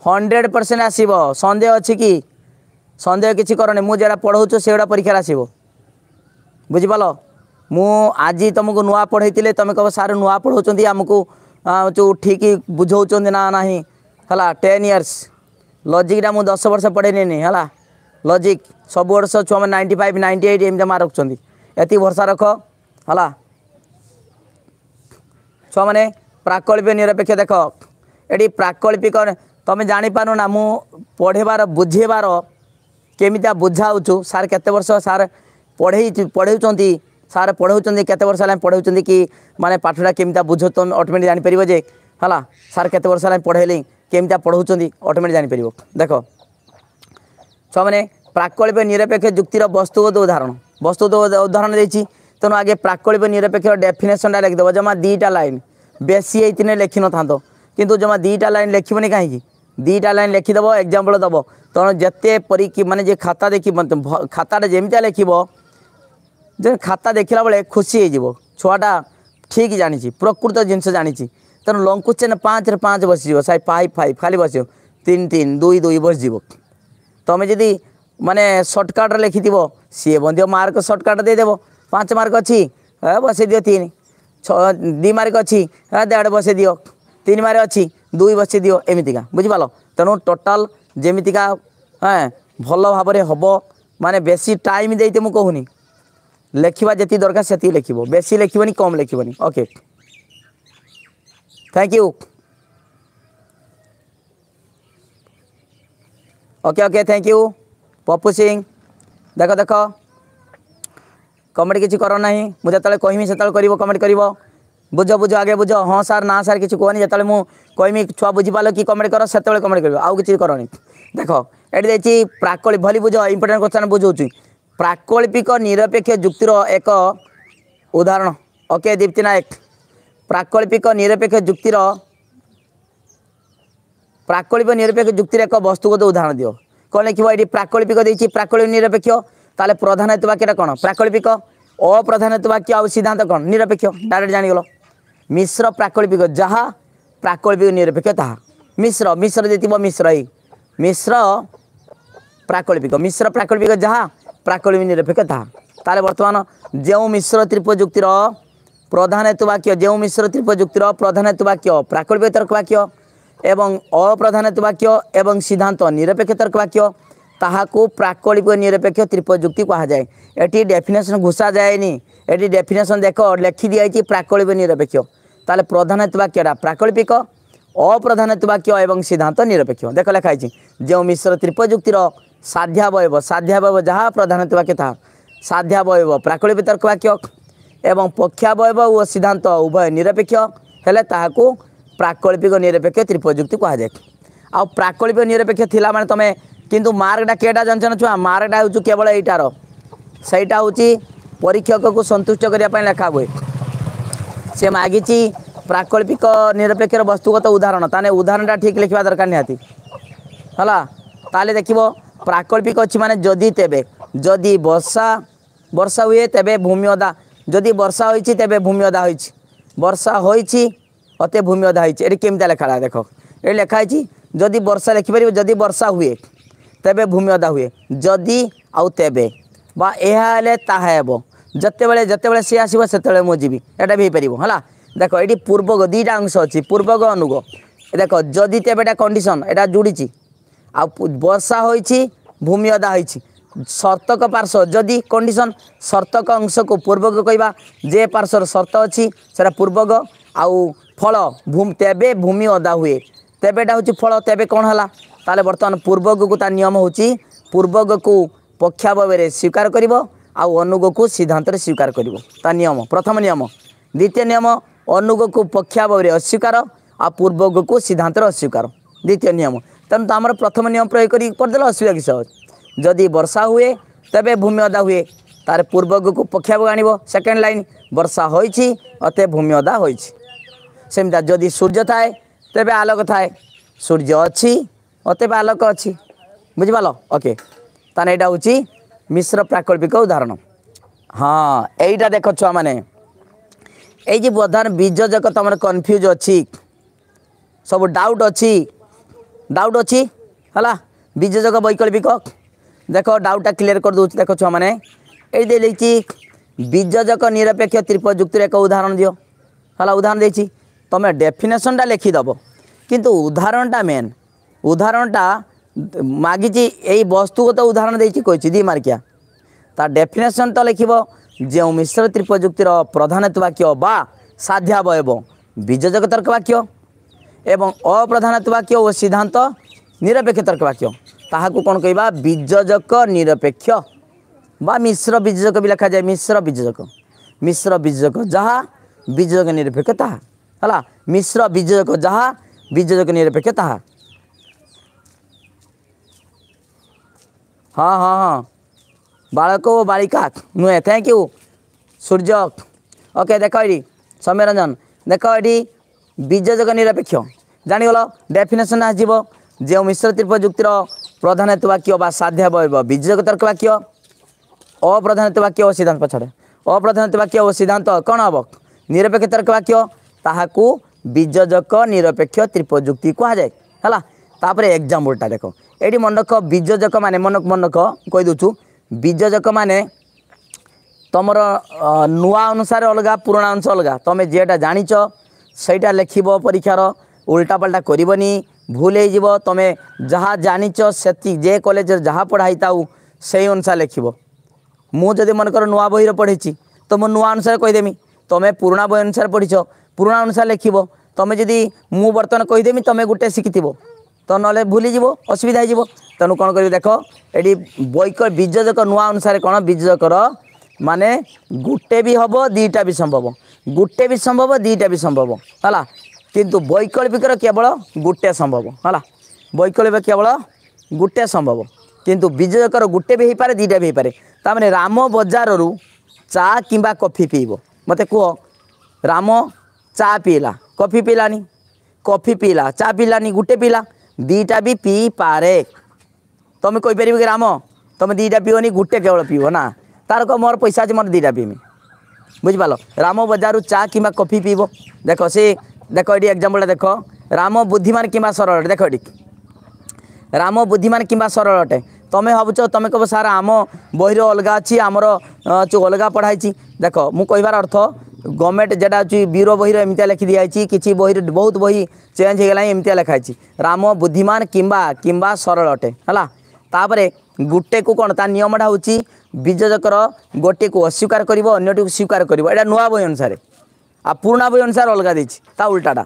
हंड्रेड परसेंट आस सन्देह अच्छी कि सन्देह किसी करनी मुझे पढ़ाऊ से गुड़ा परीक्षा आस बुझिपाल मुझे तुमको नुआ पढ़ाई थी तुम कह सार नुआ पढ़ाऊँ आमको जो ठीक बुझाऊँ ना ना है टेन इयर्स लजिकटा मुझे दस वर्ष पढ़े नहीं है लजिक सब वर्ष छुआ मैंने नाइंटी फाइव नाइंटी एट एम मार्क ये भरसा रख है ଛୁଆମାନେ ପ୍ରାକଳ୍ପିକ ନିରପେକ୍ଷ ଦେଖ ଏଠି ପ୍ରାକଳ୍ପିକ ତୁମେ ଜାଣିପାରୁନ ନା ମୁଁ ପଢ଼େଇବାର ବୁଝେଇବାର କେମିତିଆ ବୁଝାଉଛୁ ସାର୍ କେତେ ବର୍ଷ ସାର୍ ପଢ଼େଇ ପଢ଼େଉଛନ୍ତି ସାର୍ ପଢ଼େଉଛନ୍ତି କେତେ ବର୍ଷ ହେଲା ପଢ଼େଉଛନ୍ତି କି ମାନେ ପାଠଟା କେମିତିଆ ବୁଝ ତୁମେ ଅଟୋମେଟିକ୍ ଜାଣିପାରିବ ଯେ ହେଲା ସାର୍ କେତେ ବର୍ଷ ହେଲା ପଢ଼େଇଲି କେମିତିଆ ପଢ଼ଉଛନ୍ତି ଅଟୋମେଟିକ୍ ଜାଣିପାରିବ ଦେଖ ଛୁଆମାନେ ପ୍ରାକଳ୍ପିକ ନିରପେକ୍ଷ ଯୁକ୍ତିର ବସ୍ତୁଗତ ଉଦାହରଣ ବସ୍ତୁଗତ ଉଦାହରଣ ଦେଇଛି ତେଣୁ ଆଗେ ପ୍ରାକଳ୍ପ ନିରପେକ୍ଷ ଡେଫିନେସନ୍ଟା ଲେଖିଦେବ ଜମା ଦୁଇଟା ଲାଇନ୍ ବେଶୀ ହେଇଥିଲେ ଲେଖିନଥାନ୍ତ କିନ୍ତୁ ଜମା ଦୁଇଟା ଲାଇନ୍ ଲେଖିବନି କାହିଁକି ଦୁଇଟା ଲାଇନ୍ ଲେଖିଦେବ ଏକ୍ଜାମ୍ପଲ୍ ଦେବ ତେଣୁ ଯେତେ ପରିକି ମାନେ ଯେ ଖାତା ଦେଖି ଖାତାଟା ଯେମିତିଆ ଲେଖିବ ଯେ ଖାତା ଦେଖିଲା ବେଳେ ଖୁସି ହେଇଯିବ ଛୁଆଟା ଠିକ୍ ଜାଣିଛି ପ୍ରକୃତ ଜିନିଷ ଜାଣିଛି ତେଣୁ ଲଙ୍କୁ ଚେନ୍ ପାଞ୍ଚରେ ପାଞ୍ଚ ବସିଯିବ ସାଇ ଫାଇଭ୍ ଫାଇଭ୍ ଖାଲି ବସିବ ତିନି ତିନି ଦୁଇ ଦୁଇ ବସିଯିବ ତମେ ଯଦି ମାନେ ସର୍ଟକଟ୍ରେ ଲେଖିଥିବ ସିଏ ମଧ୍ୟ ମାର୍କ ସର୍ଟକଟ୍ ଦେଇଦେବ ପାଞ୍ଚ ମାର୍କ ଅଛି ବସେଇ ଦିଅ ତିନି ଛଅ ଦୁଇ ମାର୍କ ଅଛି ଦେଢ଼ ବସେଇ ଦିଅ ତିନି ମାର୍କ ଅଛି ଦୁଇ ବସେଇ ଦିଅ ଏମିତିକା ବୁଝିପାରିଲ ତେଣୁ ଟୋଟାଲ୍ ଯେମିତିକା ହଁ ଭଲ ଭାବରେ ହେବ ମାନେ ବେଶୀ ଟାଇମ୍ ଦେଇତେ ମୁଁ କହୁନି ଲେଖିବା ଯେତିକି ଦରକାର ସେତିକି ଲେଖିବ ବେଶୀ ଲେଖିବନି କମ୍ ଲେଖିବନି okay thank you okay okay thank you Pappu Singh देखो देखो কমেডি কিছু কর না মু যেত কহমি সেত করব কমেডি করব বুঝ বুঝ আগে বুঝ হ্যাঁ সার না সার কিছু কুহনি যেত কহমি ছুয়া পাল কি কমেডি কর সেতবে কমেডি করব আউ কিছু করি দেখ এটি দিয়েছি প্রাকল্প ভলি বুঝ ইম্পর্টাট কোশ্চেন বুঝাও ପ୍ରାକଳ୍ପିକ ନିରପେକ୍ଷ ଯୁକ୍ତିର ଏକ ଉଦାହରଣ ଓକେ ଦୀପ୍ତି ନାୟକ ପ୍ରାକଳ୍ପିକ ନିରପେକ୍ଷ ଯୁକ୍ତିର প্রাকল্পিক ନିରପେକ୍ଷ ଯୁକ୍ତିର ଏକ ବସ୍ତୁଗତ ଉଦାହରଣ ଦିଅ কে লিখব এটি ପ୍ରାକଳ୍ପିକ ଦେଇଛି প্রাকল্পিক ନିରପେକ୍ଷ তাহলে প্রধান হেতু বাক্যটা কোণ প্রাকল্পিক অপ্রধান হেতু বাক্য আউ সিদ্ধান্ত কোণ নিরপেক্ষ ডাইরেক্ট জানিগল মিশ্র প্রাকল্পিক যাহা প্রাকল্পিক নিরপেক্ষ তাহা মিশ্র মিশ্র যে থাকবে মিশ্র এই মিশ্র প্রাকল্পিক মিশ্র প্রাকল্পিক যাহা প্রাকল্পিক নিরপেক্ষ তাহা তাহলে বর্তমান যে মিশ্র ত্রিপযুক্তির প্রধান হেতু বাক্য যে মিশ্র ত্রিপযুক্তির প্রধান হেতু বাক্য প্রাকল্পিক তর্ক বাক্য এবং অপ্রধান হেতু বাক্য এবং সিদ্ধান্ত নিরপেক্ষ তর্ক বাক্য ତାହାକୁ ପ୍ରାକଳିକ ନିରପେକ୍ଷ ତ୍ରିପଯୁକ୍ତି କୁହାଯାଏ ଏଠି ଡେଫିନେସନ୍ ଘୁଷା ଯାଏନି ଏଠି ଡେଫିନେସନ୍ ଦେଖ ଲେଖି ଦିଆଯାଇଛି ପ୍ରାକଳିକ ନିରପେକ୍ଷ ତାହେଲେ ପ୍ରଧାନ ହେତୁବାକ୍ୟଟା ପ୍ରାକଳ୍ପିକ ଅପ୍ରଧାନ ହେତୁବାକ୍ୟ ଏବଂ ସିଦ୍ଧାନ୍ତ ନିରପେକ୍ଷ ଦେଖ ଲେଖା ହେଇଛି ଯେଉଁ ମିଶ୍ର ତ୍ରିପଯୁକ୍ତିର ସାଧ୍ୟାବୟବ ସାଧ୍ୟାବୟବ ଯାହା ପ୍ରଧାନ ହେତୁବାକ୍ୟ ତାହା ସାଧ୍ୟାବୟବ ପ୍ରାକଳ୍ପିକ ତର୍କବାକ୍ୟ ଏବଂ ପକ୍ଷାବୟବ ଓ ସିଦ୍ଧାନ୍ତ ଉଭୟ ନିରପେକ୍ଷ ହେଲେ ତାହାକୁ ପ୍ରାକଳ୍ପିକ ନିରପେକ୍ଷ ତ୍ରିପଯୁକ୍ତି କୁହାଯାଏ ଆଉ ପ୍ରାକଳ୍ପିକ ନିରପେକ୍ଷ ଥିଲା ମାନେ ତୁମେ किंतु मार्क कैटा जान ना छुआ मार्क होवल यार सहीटा हूँ परीक्षक को सन्तुष्ट करने लिखा हुए से मागिच प्राकल्पिक निरपेक्ष वस्तुगत उदाहरण ते उदाहरण ठीक लिखा दरकार निला देख प्राकल्पिक अच्छी मानने जदि तेब जदि बर्षा बर्षा हुए तेज भूमि अदा जदि बर्षा होती तेज भूमि अदा हो बर्षा होते भूमि अदा होमता लिखा देख ये लिखाई जदि बर्षा लिखिपर जदि बर्षा हुए ତେବେ ଭୂମି ଅଦା ହୁଏ ଯଦି ଆଉ ତେବେ ବା ଏହା ହେଲେ ତାହା ହେବ ଯେତେବେଳେ ଯେତେବେଳେ ସିଏ ଆସିବ ସେତେବେଳେ ମୁଁ ଯିବି ଏଇଟା ବି ହେଇପାରିବ ହେଲା ଦେଖ ଏଠି ପୂର୍ବକ ଦୁଇଟା ଅଂଶ ଅଛି ପୂର୍ବକ ଅନୁଗ ଦେଖ ଯଦି ତେବେ ଏଇଟା କଣ୍ଡିସନ୍ ଏଇଟା ଯୋଡ଼ିଛି ଆଉ ବର୍ଷା ହୋଇଛି ଭୂମି ଅଦା ହୋଇଛି ସର୍ତ୍ତକ ପାର୍ଶ୍ୱ ଯଦି କଣ୍ଡିସନ୍ ସର୍ତ୍ତକ ଅଂଶକୁ ପୂର୍ବକ କହିବା ଯେ ପାର୍ଶ୍ୱର ସର୍ତ୍ତ ଅଛି ସେଇଟା ପୂର୍ବକ ଆଉ ଫଳ ତେବେ ଭୂମି ଅଦା ହୁଏ ତେବେ ଏଇଟା ହେଉଛି ଫଳ ତେବେ କ'ଣ ହେଲା ତାହେଲେ ବର୍ତ୍ତମାନ ପୂର୍ବଗକୁ ତା ନିୟମ ହେଉଛି ପୂର୍ବଗକୁ ପକ୍ଷାବୟରେ ସ୍ୱୀକାର କରିବ ଆଉ ଅନୁଗକୁ ସିଦ୍ଧାନ୍ତରେ ସ୍ୱୀକାର କରିବ ତା ନିୟମ ପ୍ରଥମ ନିୟମ ଦ୍ୱିତୀୟ ନିୟମ ଅନୁଗକୁ ପକ୍ଷାବୟରେ ଅସ୍ୱୀକାର ଆଉ ପୂର୍ବଗକୁ ସିଦ୍ଧାନ୍ତରେ ଅସ୍ୱୀକାର ଦ୍ୱିତୀୟ ନିୟମ ତେଣୁ ତ ଆମର ପ୍ରଥମ ନିୟମ ପ୍ରୟୋଗ କରି କରିଦେଲେ ଅସୁବିଧା କିଛି ସହଜ ଯଦି ବର୍ଷା ହୁଏ ତେବେ ଭୂମି ଅଦା ହୁଏ ତାର ପୂର୍ବଗକୁ ପକ୍ଷାବ ଆଣିବ ସେକେଣ୍ଡ ଲାଇନ୍ ବର୍ଷା ହୋଇଛି ଅତେ ଭୂମି ଅଦା ହୋଇଛି ସେମିତିଆ ଯଦି ସୂର୍ଯ୍ୟ ଥାଏ ତେବେ ଆଲୋକ ଥାଏ ସୂର୍ଯ୍ୟ ଅଛି মতো আলোক অছি বুঝিপাল ওকে তাহলে এটা হচ্ছে মিশ্র প্রাকল্পিক উদাহরণ হ্যাঁ এইটা দেখ ছুঁ মানে এই যে প্রধান বীজ যাক তোমার কনফ্ୟୁজ অছি ডাউট অছি ডাউট বীজ যাক বৈকল্পিক দেখ ডাউটটা ক্লিয়ার করে দেছি দেখ ছুঁ মানে এই দিয়েছি বীজ যাক নিরপেক্ষ ত্রিপযুক্তির এক উদাহরণ দিও হলা হ্যাঁ, উদাহরণ দিয়েছি তুমি ডেফিনেসনটা লিখিদেব কিন্তু উদাহরণটা মেন উদাহরণটা মাগিছি এই বস্তুগত উদাহরণ দিয়েছি কইছি দি মার্কিয়া তার ডেফিনেশনটা লিখব যে মিশ্র ত্রিপযুক্তির প্রধানত বাক্য বা সাধ্যাবয়ব বীজযোগ তর্ক বাক্য এবং অপ্রধানত বাক্য ও সিদ্ধান্ত নিরপেক্ষ তর্ক বাক্য তাহাকু কোণ কহবা বীজযোগ নিরপেক্ষ বা মিশ্র বীজযোগ বি লেখা যায় মিশ্র বীজযোগ মিশ্র বীজযোগ যাহা বীজযোগ নিরপেক্ষ তাহা হল মিশ্র বীজযোগ যাহা বীজযোগ নিরপেক্ষ তাহা हाँ हाँ हाँ और बालिका नुहे थैंक यू सूर्य ओके देख ये समय रंजन देख यजक निरपेक्ष जानीगल डेफिनेसन आसो जो मिश्र तीर्प जुक्तिर प्रधान हेतु वाक्य साध्य बीजोजक तर्क वाक्य अप्रधान हेतु वाक्य सिद्धांत पचड़े अप्रधान हेतु वाक्य सिद्धांत कौन हम निरपेक्ष तर्क वाक्य बीजक निरपेक्ष तीर्प जुक्ति है एक्जामपलटा देख ଏଠି ମନେ ରଖ ବୀଜଜକ ମାନେ ମନେ ମନେ ରଖ କହିଦେଉଛୁ ବୀଜଜକ ମାନେ ତୁମର ନୂଆ ଅନୁସାରେ ଅଲଗା ପୁରୁଣା ଅଂଶ ଅଲଗା ତୁମେ ଯେଟା ଜାଣିଛ ସେଇଟା ଲେଖିବ ପରୀକ୍ଷାର ଉଲ୍ଟାପାଲ୍ଟା କରିବନି ଭୁଲ ହେଇଯିବ ତୁମେ ଯାହା ଜାଣିଛ ସେତି ଯେ କଲେଜରେ ଯାହା ପଢ଼ା ହେଇଥାଉ ସେଇ ଅନୁସାରେ ଲେଖିବ ମୁଁ ଯଦି ମନେକର ନୂଆ ବହିରେ ପଢ଼ିଛି ତ ମୁଁ ନୂଆ ଅନୁସାରେ କହିଦେମି ତୁମେ ପୁରୁଣା ବହି ଅନୁସାରେ ପଢ଼ିଛ ପୁରୁଣା ଅନୁସାରେ ଲେଖିବ ତୁମେ ଯଦି ମୁଁ ବର୍ତ୍ତମାନ କହିଦେମି ତୁମେ ଗୋଟେ ଶିଖିଥିବ ତ ନହେଲେ ଭୁଲିଯିବ ଅସୁବିଧା ହେଇଯିବ ତେଣୁ କ'ଣ କରିବ ଦେଖ ଏଠି ବୈକ ବିଜଯକ ନୂଆ ଅନୁସାରେ କ'ଣ ବିଜଯକର ମାନେ ଗୋଟେ ବି ହେବ ଦୁଇଟା ବି ସମ୍ଭବ ଗୋଟେ ବି ସମ୍ଭବ ଦୁଇଟା ବି ସମ୍ଭବ ହେଲା କିନ୍ତୁ ବୈକଳ୍ପିକର କେବଳ ଗୋଟେ ସମ୍ଭବ ହେଲା ବୈକଳ୍ପିକ କେବଳ ଗୋଟେ ସମ୍ଭବ କିନ୍ତୁ ବିଜୟକର ଗୋଟେ ବି ହେଇପାରେ ଦୁଇଟା ବି ହେଇପାରେ ତାମାନେ ରାମ ବଜାରରୁ ଚା କିମ୍ବା କଫି ପିଇବ ମୋତେ କୁହ ରାମ ଚା ପିଇଲା କଫି ପିଇଲାନି କଫି ପିଇଲା ଚା ପିଇଲାନି ଗୋଟେ ପିଇଲା দুইটা বি পি পারে তুমি কইপারিব কি রাম তুমি দুইটা পিওনি গোটে কেবল পিব না তার ক মোর পয়সা আছে মোর দুইটা পিমি বুঝিপাল রাম বজারু চা কিংবা কফি পিব দেখ সে দেখ এটি এক্সাম্পলটা দেখ রাম বুদ্ধিমান কিংবা সরল দেখ এটি রাম বুদ্ধিমান কিংবা সরল অটে তুমি ভাবুছ তুমি কব স্যার আম বইর অলগা অছি আমার যে অলগা পড়া হয়েছি দেখ মু কইবার অর্থ গভর্নমেন্ট যেটা হচ্ছে ব্যুরো বইরে এমিতি লেখি দিয়েছি কিছু বইরে বহুত বই চেঞ্জ হয়ে গেল এমিতি লেখা হয়েছি রাম বুদ্ধিমান কিংবা কিংবা সরল অটে হল তাপরে গোটেকু কোণ তার নিয়মটা হচ্ছে বিযোজকর গোটিকু অস্বীকার করব অন্যটিকে স্বীকার করব এটা নূয়া বই অনুসারে আর পুরোনা বই অনুসারে অলগা দিয়েছি তা উল্টাটা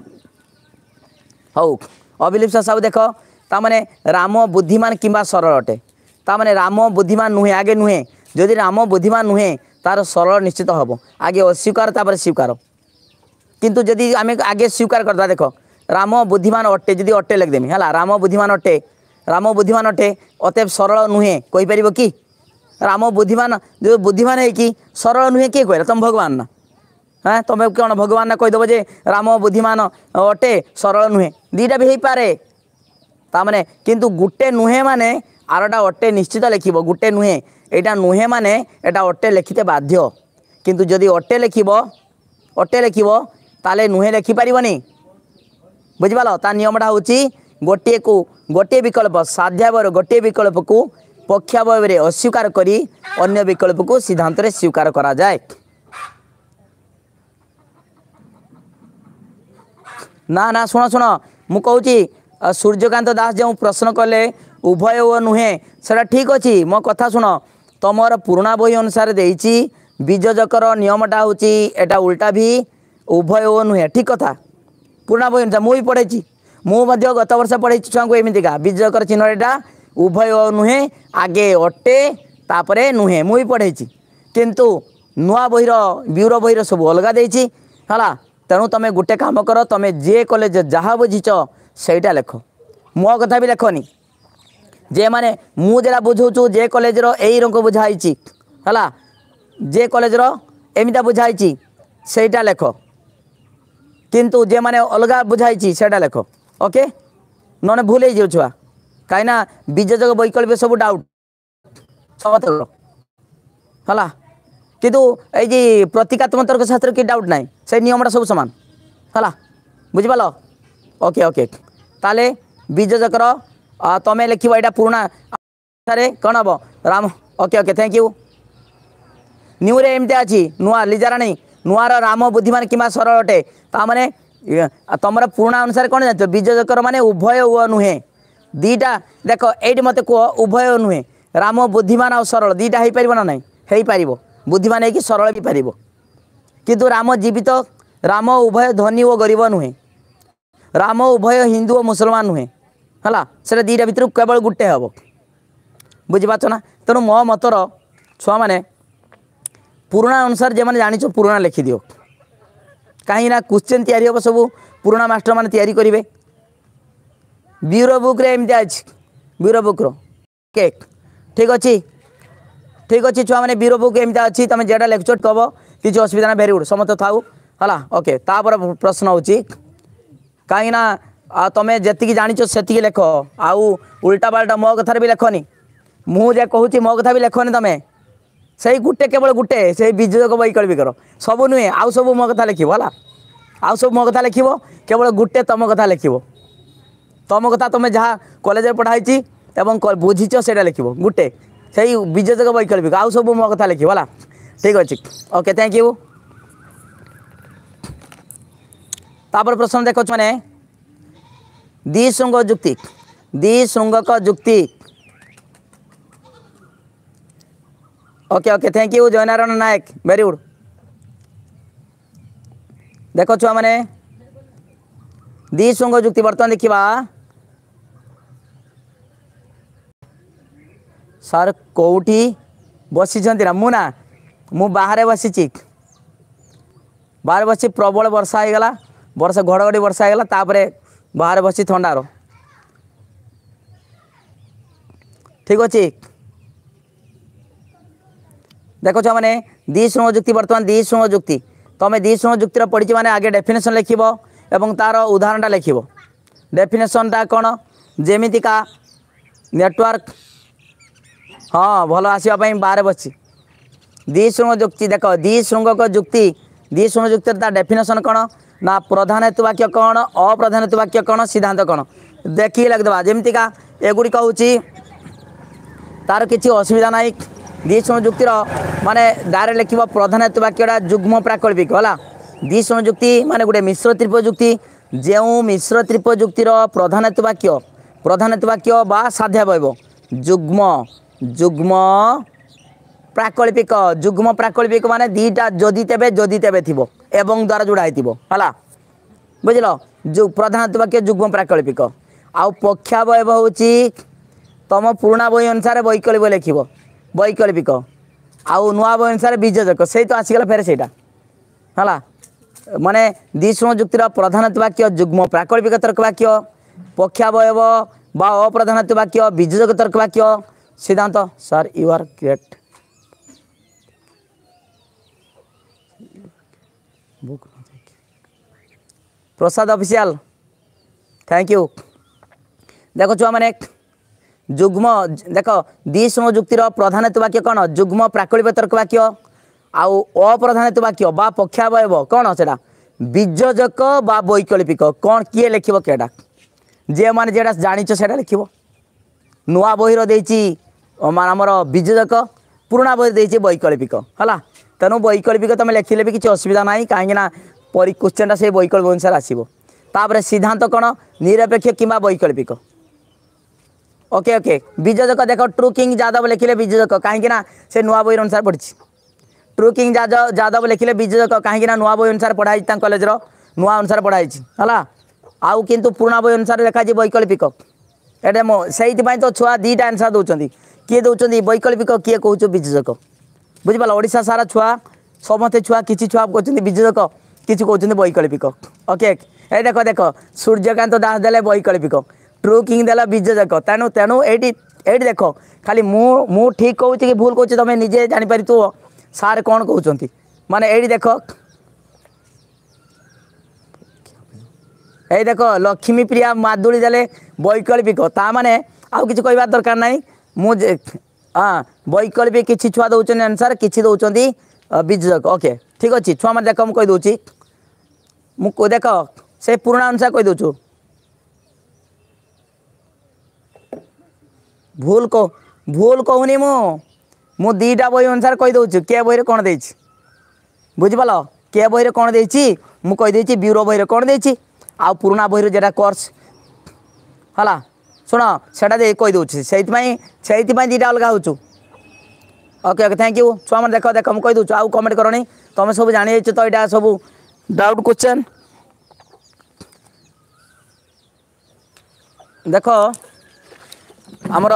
হো অভিলিপ্সা সাহু দেখ তা মানে রাম বুদ্ধিমান কিংবা সরল অটে তা মানে রাম বুদ্ধিমান নুহে আগে নুহে যদি রাম বুদ্ধিমান নুহে তার সরল নিশ্চিত হব আগে অস্বীকার তাপরে স্বীকার কিন্তু যদি আমি আগে স্বীকার করবা দেখ রাম বুদ্ধিমান অটে যদি অটে লিখদেমি হ্যাঁ রাম বুদ্ধিমান অটে রাম বুদ্ধিমান অটে অতএব সরল নুহে কইপারিব কি রাম বুদ্ধিমান যে বুদ্ধিমান হয়েকি সরল নুহে কে কহিলা তুমি ভগবান না হ্যাঁ তুমি কোণ ভগবান না কইদেব যে রাম বুদ্ধিমান অটে সরল নুহে দুইটা বি হইপারে তার মানে কিন্তু গোটে নুহে মানে আরটা অটে নিশ্চিত লেখিব গোটে নুহে यहाँ नुहे माने अटे लिखते बाध्य किंतु जदि अटे लिख अटे लिख ते नुहे लिखिपर बुझिपाल नियमटा हूँ गोटे को गोटे विकल्प साध्या गोटे विकल्प को पक्षावय अस्वीकार कर विकल्प को सिद्धांत स्वीकार कराए ना ना शुण शुण मु सूर्यकांत दास जो प्रश्न कले उभय नुहे सर ठीक अच्छी मो कथा शुण ତମର ପୁରୁଣା ବହି ଅନୁସାରେ ଦେଇଛି ବୀଜଜକର ନିୟମଟା ହେଉଛି ଏଇଟା ଉଲ୍ଟା ଭି ଉଭୟ ଓ ନୁହେଁ ଠିକ୍ କଥା ପୁରୁଣା ବହି ଅନୁସାରେ ମୁଁ ବି ପଢ଼େଇଛି ମୁଁ ମଧ୍ୟ ଗତ ବର୍ଷ ପଢ଼େଇଛି ଛୁଆଙ୍କୁ ଏମିତିକା ବୀଜଜକର ଚିହ୍ନ ଏଇଟା ଉଭୟ ଓ ନୁହେଁ ଆଗେ ଅଟେ ତାପରେ ନୁହେଁ ମୁଁ ବି ପଢ଼େଇଛି କିନ୍ତୁ ନୂଆ ବହିର ବ୍ୟୁରୋ ବହିର ସବୁ ଅଲଗା ଦେଇଛି ହେଲା ତେଣୁ ତୁମେ ଗୋଟେ କାମ କର ତୁମେ ଯେ କଲେଜ ଯାହା ବୁଝିଛ ସେଇଟା ଲେଖ ମୋ କଥା ବି ଲେଖନି ଯେମାନେ ମୁଁ ଯେଟା ବୁଝାଉଛୁ ଯେ କଲେଜର ଏଇ ରଙ୍ଗ ବୁଝା ହେଇଛି ହେଲା ଯେ କଲେଜର ଏମିତିଆ ବୁଝା ହେଇଛି ସେଇଟା ଲେଖ କିନ୍ତୁ ଯେମାନେ ଅଲଗା ବୁଝା ହେଇଛି ସେଇଟା ଲେଖ ଓକେ ନହେଲେ ଭୁଲ ହେଇଯିବ ଛୁଆ କାହିଁକିନା ବିଯୋଜକ ବୈକଳ୍ପ ସବୁ ଡାଉଟ୍ ସମସ୍ତଙ୍କର ହେଲା କିନ୍ତୁ ଏଇ ଯେ যে ତର୍କ তর্কশাস্ত্র কি ଡାଉଟ୍ ନାହିଁ সেই ନିୟମଟା ସବୁ ସମାନ ହେଲା ବୁଝିପାରିଲ ଓକେ ଓକେ ତାହେଲେ বিযোজকর तुम लिख पुराणा कौन हम Ram okay okay thank you न्यूरे एमती अच्छी नुआ लिजारा नहीं नुआर राम बुद्धिमान कि सरल अटे ताने तुम पुराणा अनुसार कौन जान बीजकर मान उभय व नुहे दीटा देख ये मत कह उभय नुहे राम बुद्धिमान आ सरल दीटा हो पार ना नहीं पार बुद्धिमान हो सरल भी पार कितु राम जीवित राम उभय धनी ओ गरीब नुहे राम उभय हिंदू और मुसलमान नुहे ହେଲା ସେଇଟା ଦୁଇଟା ଭିତରୁ କେବଳ ଗୋଟେ ହେବ ବୁଝିପାରୁଛ ନା ତେଣୁ ମୋ ମତର ଛୁଆମାନେ ପୁରୁଣା ଅନୁସାରେ ଯେମାନେ ଜାଣିଛ ପୁରୁଣା ଲେଖିଦିଅ କାହିଁକିନା କ୍ୱେଶ୍ଚିନ୍ ତିଆରି ହେବ ସବୁ ପୁରୁଣା ମାଷ୍ଟରମାନେ ତିଆରି କରିବେ ବ୍ୟୁରୋ ବୁକ୍ରେ ଏମିତି ଅଛି ବ୍ୟୁରୋ ବୁକ୍ର କେକ୍ ଠିକ୍ ଅଛି ଠିକ୍ ଅଛି ଛୁଆମାନେ ବ୍ୟୁରୋ ବୁକ୍ ଏମିତି ଅଛି ତୁମେ ଯେଟା ଲେଖୁଛ କବ କିଛି ଅସୁବିଧା ନାହିଁ ଭେରି ଗୁଡ଼ ସମସ୍ତେ ଥାଉ ହେଲା ଓକେ ତାପରେ ପ୍ରଶ୍ନ ହେଉଛି କାହିଁକିନା ଆଉ ତମେ ଯେତିକି ଜାଣିଛ ସେତିକି ଲେଖ ଆଉ ଉଲ୍ଟା ପାଲ୍ଟା ମୋ କଥାରେ ବି ଲେଖନି ମୁଁ ଯେ କହୁଛି ମୋ କଥା ବି ଲେଖନି ତମେ ସେଇ ଗୋଟେ କେବଳ ଗୋଟେ ସେଇ ବିଜୟକ ବୈକଳ୍ପିକର ସବୁ ନୁହେଁ ଆଉ ସବୁ ମୋ କଥା ଲେଖିବ ହେଲା ଆଉ ସବୁ ମୋ କଥା ଲେଖିବ କେବଳ ଗୋଟେ ତମ କଥା ଲେଖିବ ତମ କଥା ତମେ ଯାହା କଲେଜରେ ପଢ଼ା ହେଇଛି ଏବଂ ବୁଝିଛ ସେଇଟା ଲେଖିବ ଗୋଟେ ସେଇ ବିଜୟକ ବୈକଳ୍ପିକ ଆଉ ସବୁ ମୋ କଥା ଲେଖିବ ହେଲା ଠିକ୍ ଅଛି ଓକେ ଥ୍ୟାଙ୍କ ୟୁ ତାପରେ ପ୍ରଶ୍ନ ଦେଖ ମାନେ दिशृंग जुक्ति দ্বিসঙ্গক जुक्ति okay okay thank you Jaynarayan Nayak very good देखो छुआ मैंने दिशृंग जुक्ति बर्तमान देखा सर कौटी बस ना मुना मु बाहर बसी बाहर बस प्रबल वर्षा होगा बर्षा वर्षा घड़घड़ी वर्षा होगा बाहर बस थंडार ठीक अच्छे देख छ मैंने दिशुण जुक्ति बर्तमान दिशुण जुक्ति तुम्हें तो दिशुण हाँ, जुक्ति पढ़ी मैंने आगे डेफिनेसन लिख तार उदाहरण लिख डेफिनेसन टा कौन जमीती का नेटवर्क हाँ भल आसवाई बाहर बस दिशुण जुक्ति देख दिशुण जुक्ति दिशुण जुक्ति डेफिनेसन कौन ନା ପ୍ରଧାନ ହେତୁ ବାକ୍ୟ କ'ଣ ଅପ୍ରଧାନ ହେତୁ ବାକ୍ୟ କ'ଣ ସିଦ୍ଧାନ୍ତ କ'ଣ ଦେଖିକି ଲେଖିଦେବା ଯେମିତିକା ଏଗୁଡ଼ିକ ହେଉଛି ତାର କିଛି ଅସୁବିଧା ନାହିଁ দ্বিশূন্য যুক্তির মানে দাঁড়ে লেখিব প্রধান হেতু বাক্যটা যুগ্ম প্রাকল্পিক হলা দ্বিশূন্য যুক্তি মানে গোটে মিশ্র ত্রিপ যুক্তি যে মিশ্র ত্রিপ যুক্তির প্রধান হেতু বাক্য প্রধান হেতু বাক্য বা সাধ্যাবয়ব যুগ্ম যুগ্ম ପ୍ରାକଳ୍ପିକ ଯୁଗ୍ମ ପ୍ରାକଳ୍ପିକ ମାନେ ଦୁଇଟା ଯଦି ତେବେ ଯଦି ତେବେ ଥିବ ଏବଂ ଦ୍ୱାରା ଯୋଡ଼ା ହେଇଥିବ ହେଲା ବୁଝିଲ ଯେଉଁ ପ୍ରଧାନତ୍ୱ ବାକ୍ୟ ଯୁଗ୍ମ ପ୍ରାକଳ୍ପିକ ଆଉ ପକ୍ଷାବୟବ ହେଉଛି ତୁମ ପୁରୁଣା ବହି ଅନୁସାରେ ବୈକଳ୍ପ ଲେଖିବ ବୈକଳ୍ପିକ ଆଉ ନୂଆ ବହି ଅନୁସାରେ ବିଯୋଜକ ସେଇ ତ ଆସିଗଲା ଫେରେ ସେଇଟା ହେଲା ମାନେ ଦ୍ୱିଶୃଣ ଯୁକ୍ତିର ପ୍ରଧାନତ୍ୱ ବାକ୍ୟ ଯୁଗ୍ମ ପ୍ରାକଳ୍ପିକ ତର୍କ ବାକ୍ୟ ପକ୍ଷାବୟବ বা অপ্রধানত বাক্য বিযোজক তর্ক বাক্য সিদ্ধান্ত sir you are great Prasad official thank you দেখো ছুয়া মানে যুগ্ম দেখ দ্বিসম যুক্তির প্রধানত্ব বাক্য কোণ যুগ্ম প্রাকৃতিক তর্ক বাক্য আউ অপ্রধানত্ব বাক্য বা পক্ষাবয়ব কোণ সেটা বিযোজক বা বৈকল্পিক কোণ কিয়ে লেখিব কেটা যে মানে যেটা জাণিছ সেটা লেখিব নূয়া বইর দিয়েছি আমার বিযোজক পুরোনা বই দিয়েছি বৈকল্পিক হলা ତେଣୁ ବୈକଳ୍ପିକ ତୁମେ ଲେଖିଲେ ବି କିଛି ଅସୁବିଧା ନାହିଁ କାହିଁକିନା ପରି କୋଶ୍ଚେନ୍ଟା ସେଇ ବୈକଳ୍ପିକ ଅନୁସାରେ ଆସିବ ତାପରେ ସିଦ୍ଧାନ୍ତ କ'ଣ ନିରପେକ୍ଷ କିମ୍ବା ବୈକଳ୍ପିକ ଓକେ ଓକେ ବିଯୋଜକ ଦେଖ ଟ୍ରୁ କିଙ୍ଗ ଯାଦବ ଲେଖିଲେ ବିଯୋଜକ କାହିଁକିନା ସେ ନୂଆ ବହି ଅନୁସାରେ ପଢ଼ିଛି ଟ୍ରୁ କିଙ୍ଗ ଯାଦବ ଲେଖିଲେ ବିଯୋଜକ କାହିଁକିନା ନୂଆ ବହି ଅନୁସାରେ ପଢ଼ା ହେଇଛି ତାଙ୍କ କଲେଜର ନୂଆ ଅନୁସାରେ ପଢ଼ା ହେଇଛି ହେଲା ଆଉ କିନ୍ତୁ ପୁରୁଣା ବହି ଅନୁସାରେ ଲେଖାଯାଇଛି ବୈକଳ୍ପିକ ଏଇଟା ସେଇଥିପାଇଁ ତ ଛୁଆ ଦୁଇଟା ଆନ୍ସର୍ ଦେଉଛନ୍ତି କିଏ ଦେଉଛନ୍ତି ବୈକଳ୍ପିକ କିଏ କହୁଛୁ ବିଯୋଜକ बुझिपाल ओडा सारा छुआ समस्ते छुआ कि छुआ कहते विजु लोक कि वैकल्पिक ओके ए देख देख सूर्यकांत दास दे वैकल्पिक ट्रु कि देला विजु तेणु तेणु ये देख खाली मु ठीक कौच कि भूल कौच तुम्हें निजे जापार सार कौन कौन मान देख ये देख लक्ष्मी प्रिया मादुड़ी देखे वैकल्पिक ता मैंने आ कि दरकार ना मुझे ହଁ ବୈକଳ୍ପି କିଛି ଛୁଆ ଦେଉଛନ୍ତି ଆନ୍ସର୍ କିଛି ଦେଉଛନ୍ତି ବିଜକ ଓକେ ଠିକ୍ ଅଛି ଛୁଆମାନେ ଦେଖ ମୁଁ କହିଦେଉଛି ମୁଁ ଦେଖ ସେ ପୁରୁଣା ଅନୁସାରେ କହିଦେଉଛୁ ଭୁଲ କହୁ ଭୁଲ କହୁନି ମୁଁ ମୁଁ ଦୁଇଟା ବହି ଅନୁସାରେ କହିଦେଉଛି କେ ବହିରେ କ'ଣ ଦେଇଛି ବୁଝିପାରିଲ କେ ବହିରେ କ'ଣ ଦେଇଛି ମୁଁ କହିଦେଇଛି ବ୍ୟୁରୋ ବହିରେ କ'ଣ ଦେଇଛି ଆଉ ପୁରୁଣା ବହିରେ ଯେଉଁଟା କୋର୍ସ ହେଲା ଶୁଣ ସେଇଟା କହି ଦେଉଛି ସେଇଥିପାଇଁ ସେଇଥିପାଇଁ ଦୁଇଟା ଅଲଗା ହେଉଛୁ ଓକେ ଓକେ ଥ୍ୟାଙ୍କ ୟୁ ଛୁଆମାନେ ଦେଖ ଦେଖ ମୁଁ କହିଦେଉଛୁ ଆଉ କମେଣ୍ଟ କରନି ତୁମେ ସବୁ ଜାଣିଯାଇଛ ତ ଏଇଟା ସବୁ ଡାଉଟ୍ କ୍ୱେଶ୍ଚନ୍ ଦେଖ ଆମର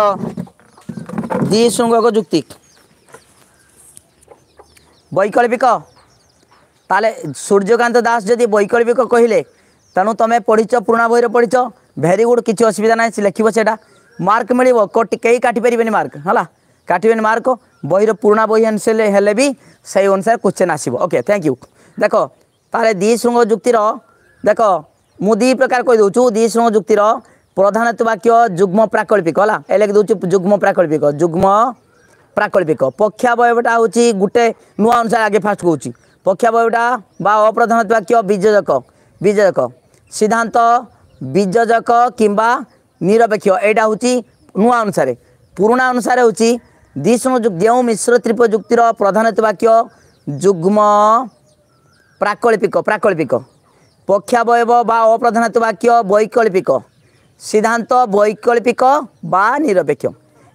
দ্বিসংখ্যক যুক্তি বৈকল্পিক তাহলে সূর্যকান্ত দাস যদি বৈকল্পিক কহিলে তেমন তুমি পড়িছ পুরোনা বইরে পড়িছ ভেরি গুড কিছু অসুবিধা নাই সে লেখব সেটা মার্ক মিলব কেই কাটিপারে মার্ক হল কাটবে মার্ক বইর পুরোনা বই অনুসারে হলে বি সেই অনুসারে কোশ্চেন আসব ওকে থ্যাংক ইউ দেখ তাহলে শৃঙ্গ যুক্তির দেখ মু দুই প্রকার কইদেছু শৃঙ্গ যুক্তির প্রধানত বাক্য যুগ্ম প্রাকল্পিক হল এ লেখি দেছু যুগ্ম প্রাকল্পিক যুগ্ম প্রাকল্পিক পক্ষাবয়বটা হচ্ছে গোটে নূয়া অনুসারে আগে ফার্স্ট কৌছি পক্ষাবয়বটা বা অপ্রধানত বাক্য বীজক বীজক সিদ্ধান্ত ବିଯୋଜକ କିମ୍ବା ନିରପେକ୍ଷ ଏଇଟା ହେଉଛି ନୂଆ ଅନୁସାରେ ପୁରୁଣା ଅନୁସାରେ ହେଉଛି ଦିଶୁଣୁ ଯେଉଁ ମିଶ୍ର ତ୍ରିପ ଯୁକ୍ତିର ପ୍ରଧାନତ ବାକ୍ୟ ଯୁଗ୍ମ ପ୍ରାକଳ୍ପିକ ପ୍ରାକଳ୍ପିକ ପକ୍ଷାବୟବ ବା ଅପ୍ରଧାନତ ବାକ୍ୟ ବୈକଳ୍ପିକ ସିଦ୍ଧାନ୍ତ ବୈକଳ୍ପିକ ବା ନିରପେକ୍ଷ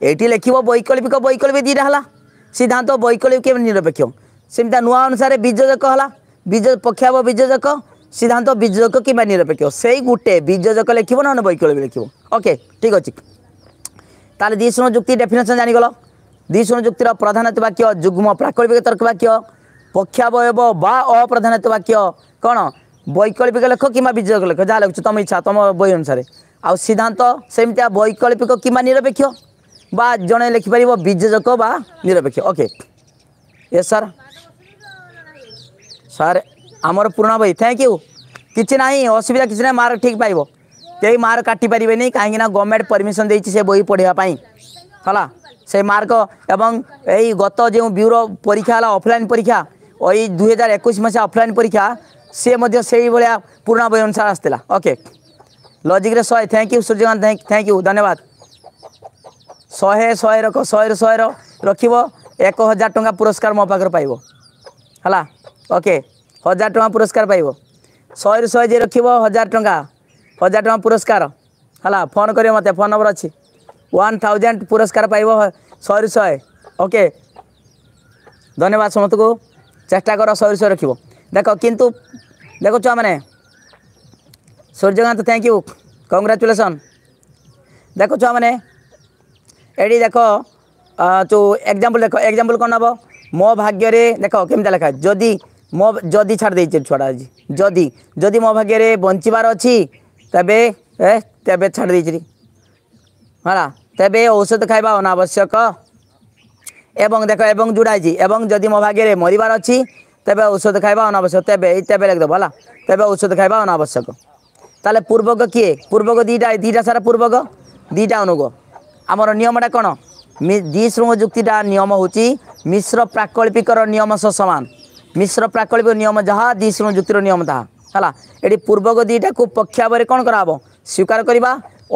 ଏଇଠି ଲେଖିବ ବୈକଳ୍ପିକ ବୈକଳ୍ପିକ ଦୁଇଟା ହେଲା ସିଦ୍ଧାନ୍ତ ବୈକଳ୍ପିକ ନିରପେକ୍ଷ ସେମିତିଆ ନୂଆ ଅନୁସାରେ ବିଯୋଜକ ହେଲା ବିଜ ପକ୍ଷାବ ବିଯୋଜକ সিদ্ধান্ত বীজযোগ কিংবা নিরপেক্ষ সেই গোটে বীজযোগ লেখিব না বৈকল্পিক লেখিব ওকে ঠিক অছি তাহলে দ্বি শূন্য যুক্তি ডেফিনেসন জানিগল দ্বি শূন্য যুক্তির প্রধান বাক্য যুগ্ম প্রাকল্পিক তর্ক বাক্য পক্ষাবয়ব বা অপ্রধান বাক্য কোণ বৈকল্পিক লেখ কিংবা বীজযোগ লেখ যা লেখছ তোমার ইচ্ছা তোমার বই অনুসারে আউ সিদ্ধান্ত সেমিটা বৈকল্পিক কিংবা নিরপেক্ষ বা জনে লেখিপার বীজযোগ বা নিরপেক্ষ ওকে এস স্যার স্যার आमर पुराण भाई थैंक यू किसी ना असुविधा किसी ना मार्क ठीक पाइब कई मार्क काटिपारे नहीं कहीं गवर्नमेंट परमिशन दे बही पढ़ापी है से मार्क एवं गत जो ब्यूरो परीक्षा है अफलाइन परीक्षा यही दुई हजार एक मसीहा अफल परीक्षा सी से भाया पुराणा बही अनुसार आसाला ओके लजिक्रे शहे thank you Suryakant thank thank you धन्यवाद शहे शहे रख शहे शहे रख एक हजार टाँह पुरस्कार मो पाखर पाइब है ओके ହଜାର ଟଙ୍କା ପୁରସ୍କାର ପାଇବ ଶହେରୁ ଶହେ ଯିଏ ରଖିବ ହଜାର ଟଙ୍କା ହଜାର ଟଙ୍କା ପୁରସ୍କାର ହେଲା ଫୋନ୍ କରିବ ମୋତେ ଫୋନ୍ ନମ୍ବର ଅଛି ୱାନ୍ ଥାଉଜେଣ୍ଡ ପୁରସ୍କାର ପାଇବ ଶହେରୁ ଶହେ ଓକେ ଧନ୍ୟବାଦ ସମସ୍ତଙ୍କୁ ଚେଷ୍ଟା କର ଶହେରୁ ଶହେ ରଖିବ ଦେଖ କିନ୍ତୁ ଦେଖ ଛୁଆମାନେ ସୂର୍ଯ୍ୟକାନ୍ତ ଥ୍ୟାଙ୍କ ୟୁ କଂଗ୍ରାଚୁଲେସନ୍ ଦେଖ ଛୁଆମାନେ ଏଠି ଦେଖ ଯେଉଁ ଏକ୍ଜାମ୍ପଲ୍ ଦେଖ ଏକ୍ଜାମ୍ପଲ୍ କ'ଣ ନେବ ମୋ ଭାଗ୍ୟରେ ଦେଖ କେମିତି ଲେଖା ଯଦି ମୋ ଯଦି ଛାଡ଼ି ଦେଇଛି ଛୁଆଟା ଆଜି ଯଦି ଯଦି ମୋ ଭାଗ୍ୟରେ ବଞ୍ଚିବାର ଅଛି ତେବେ ଏ ତେବେ ଛାଡ଼ି ଦେଇଛି ହେଲା ତେବେ ଔଷଧ ଖାଇବା ଅନାବଶ୍ୟକ ଏବଂ ଦେଖ ଏବଂ ଯୋଡ଼ା ହେଇଛି ଏବଂ ଯଦି ମୋ ଭାଗ୍ୟରେ ମରିବାର ଅଛି ତେବେ ଔଷଧ ଖାଇବା ଅନାବଶ୍ୟକ ତେବେ ଏଇ ତେବେ ଲେଖିଦେବ ହେଲା ତେବେ ଔଷଧ ଖାଇବା ଅନାବଶ୍ୟକ ତାହେଲେ ପୂର୍ବକ କିଏ ପୂର୍ବକ ଦୁଇଟା ଦୁଇଟା ସାରା ପୂର୍ବକ ଦୁଇଟା ଅନୁଗ ଆମର ନିୟମଟା କ'ଣ ଦ୍ୱିଶୃଙ୍ଗ ଯୁକ୍ତିଟା ନିୟମ ହେଉଛି ମିଶ୍ର ପ୍ରାକଳ୍ପିକର ନିୟମ ସହ ସମାନ ମିଶ୍ର ପ୍ରାକଳ୍ପିକ ନିୟମ ଯାହା ଦୁଇ ଶୂନ ଯୁକ୍ତିର ନିୟମ ତାହା ହେଲା ଏଠି ପୂର୍ବକ ଦୁଇଟାକୁ ପକ୍ଷାବରେ କ'ଣ କରାହେବ ସ୍ୱୀକାର କରିବା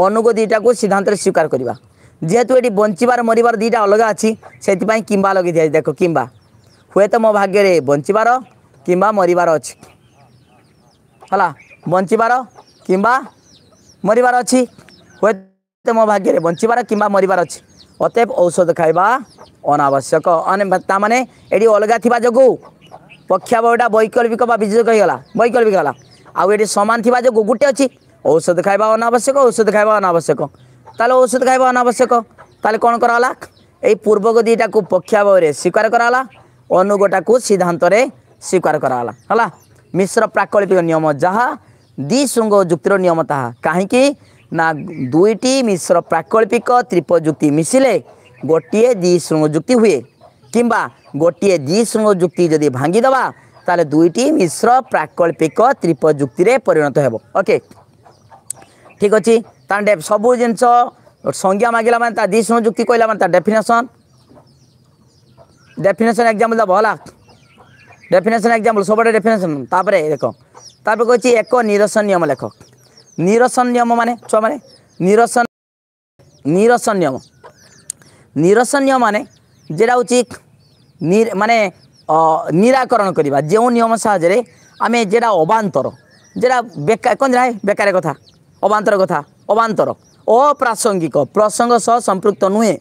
ଅନୁଗ ଦୁଇଟାକୁ ସିଦ୍ଧାନ୍ତରେ ସ୍ୱୀକାର କରିବା ଯେହେତୁ ଏଠି ବଞ୍ଚିବାର ମରିବାର ଦୁଇଟା ଅଲଗା ଅଛି ସେଥିପାଇଁ କିମ୍ବା ଲଗେଇ ଦିଆଯାଏ ଦେଖ କିମ୍ବା ହୁଏତ ମୋ ଭାଗ୍ୟରେ ବଞ୍ଚିବାର କିମ୍ବା ମରିବାର ଅଛି ହେଲା ବଞ୍ଚିବାର କିମ୍ବା ମରିବାର ଅଛି ହୁଏତ ମୋ ଭାଗ୍ୟରେ ବଞ୍ଚିବାର କିମ୍ବା ମରିବାର ଅଛି ଅତେବ ଔଷଧ ଖାଇବା ଅନାବଶ୍ୟକ ତା'ମାନେ ଏଠି ଅଲଗା ଥିବା ଯୋଗୁଁ ପକ୍ଷାବୟଟା ବୈକଳ୍ପିକ ବା ବିଯୋଗ ହୋଇଗଲା ବୈକଳ୍ପିକ ହେଲା ଆଉ ଏଠି ସମାନ ଥିବା ଯୋଗୁଁ ଗୋଟେ ଅଛି ଔଷଧ ଖାଇବା ଅନାବଶ୍ୟକ ଔଷଧ ଖାଇବା ଅନାବଶ୍ୟକ ତାହେଲେ ଔଷଧ ଖାଇବା ଅନାବଶ୍ୟକ ତାହେଲେ କ'ଣ କରାଗଲା ଏଇ ପୂର୍ବକ ଦୁଇଟାକୁ ପକ୍ଷାବୟରେ ସ୍ୱୀକାର କରାଗଲା ଅନୁଗଟାକୁ ସିଦ୍ଧାନ୍ତରେ ସ୍ୱୀକାର କରାଗଲା ହେଲା ମିଶ୍ର ପ୍ରାକଳ୍ପିକ ନିୟମ ଯାହା ଦ୍ୱିଶୃଙ୍ଗ ଯୁକ୍ତିର ନିୟମ ତାହା କାହିଁକି ନା ଦୁଇଟି ମିଶ୍ର ପ୍ରାକଳ୍ପିକ ତ୍ରିପଯୁକ୍ତି ମିଶିଲେ ଗୋଟିଏ ଦ୍ୱିଶୃଙ୍ଗ ଯୁକ୍ତି ହୁଏ କିମ୍ବା ଗୋଟିଏ ଦ୍ୱିଶୃଙ୍ଗ ଯୁକ୍ତି ଯଦି ଭାଙ୍ଗିଦେବା ତାହେଲେ ଦୁଇଟି ମିଶ୍ର ପ୍ରାକଳ୍ପିକ ତ୍ରିପ ଯୁକ୍ତିରେ ପରିଣତ ହେବ ଓକେ ଠିକ୍ ଅଛି ତାଣ୍ଡେ ସବୁ ଜିନିଷ ସଂଜ୍ଞା ମାଗିଲା ମାନେ ତା ଦ୍ୱିଶୃଙ୍ଗ ଯୁକ୍ତି କହିଲା ମାନେ ତା ଡେଫିନେସନ୍ ডেফিনেসন এক্সাম্পল দেব হলা ডেফিনেসন এক্সাম্পল সবটা ডেফিনেসন তাপরে দেখ তাপরে কইছি এক নিরসন নিয়ম লেখ নিরসন নিয়ম মানে ছ মানে নিরসন নিরসন নিয়ম নিরসন নিয়ম মানে যেটা হচ্ছে ମାନେ ନିରାକରଣ କରିବା ଯେଉଁ ନିୟମ ସାହାଯ୍ୟରେ ଆମେ ଯେଟା ଅବାନ୍ତର যেটা বেকার কোন জানায় বেকারের কথা অবান্তর কথা অবান্তর অপ্রাসঙ্গিক প্রসঙ্গ সহ সম্পৃক্ত নুহে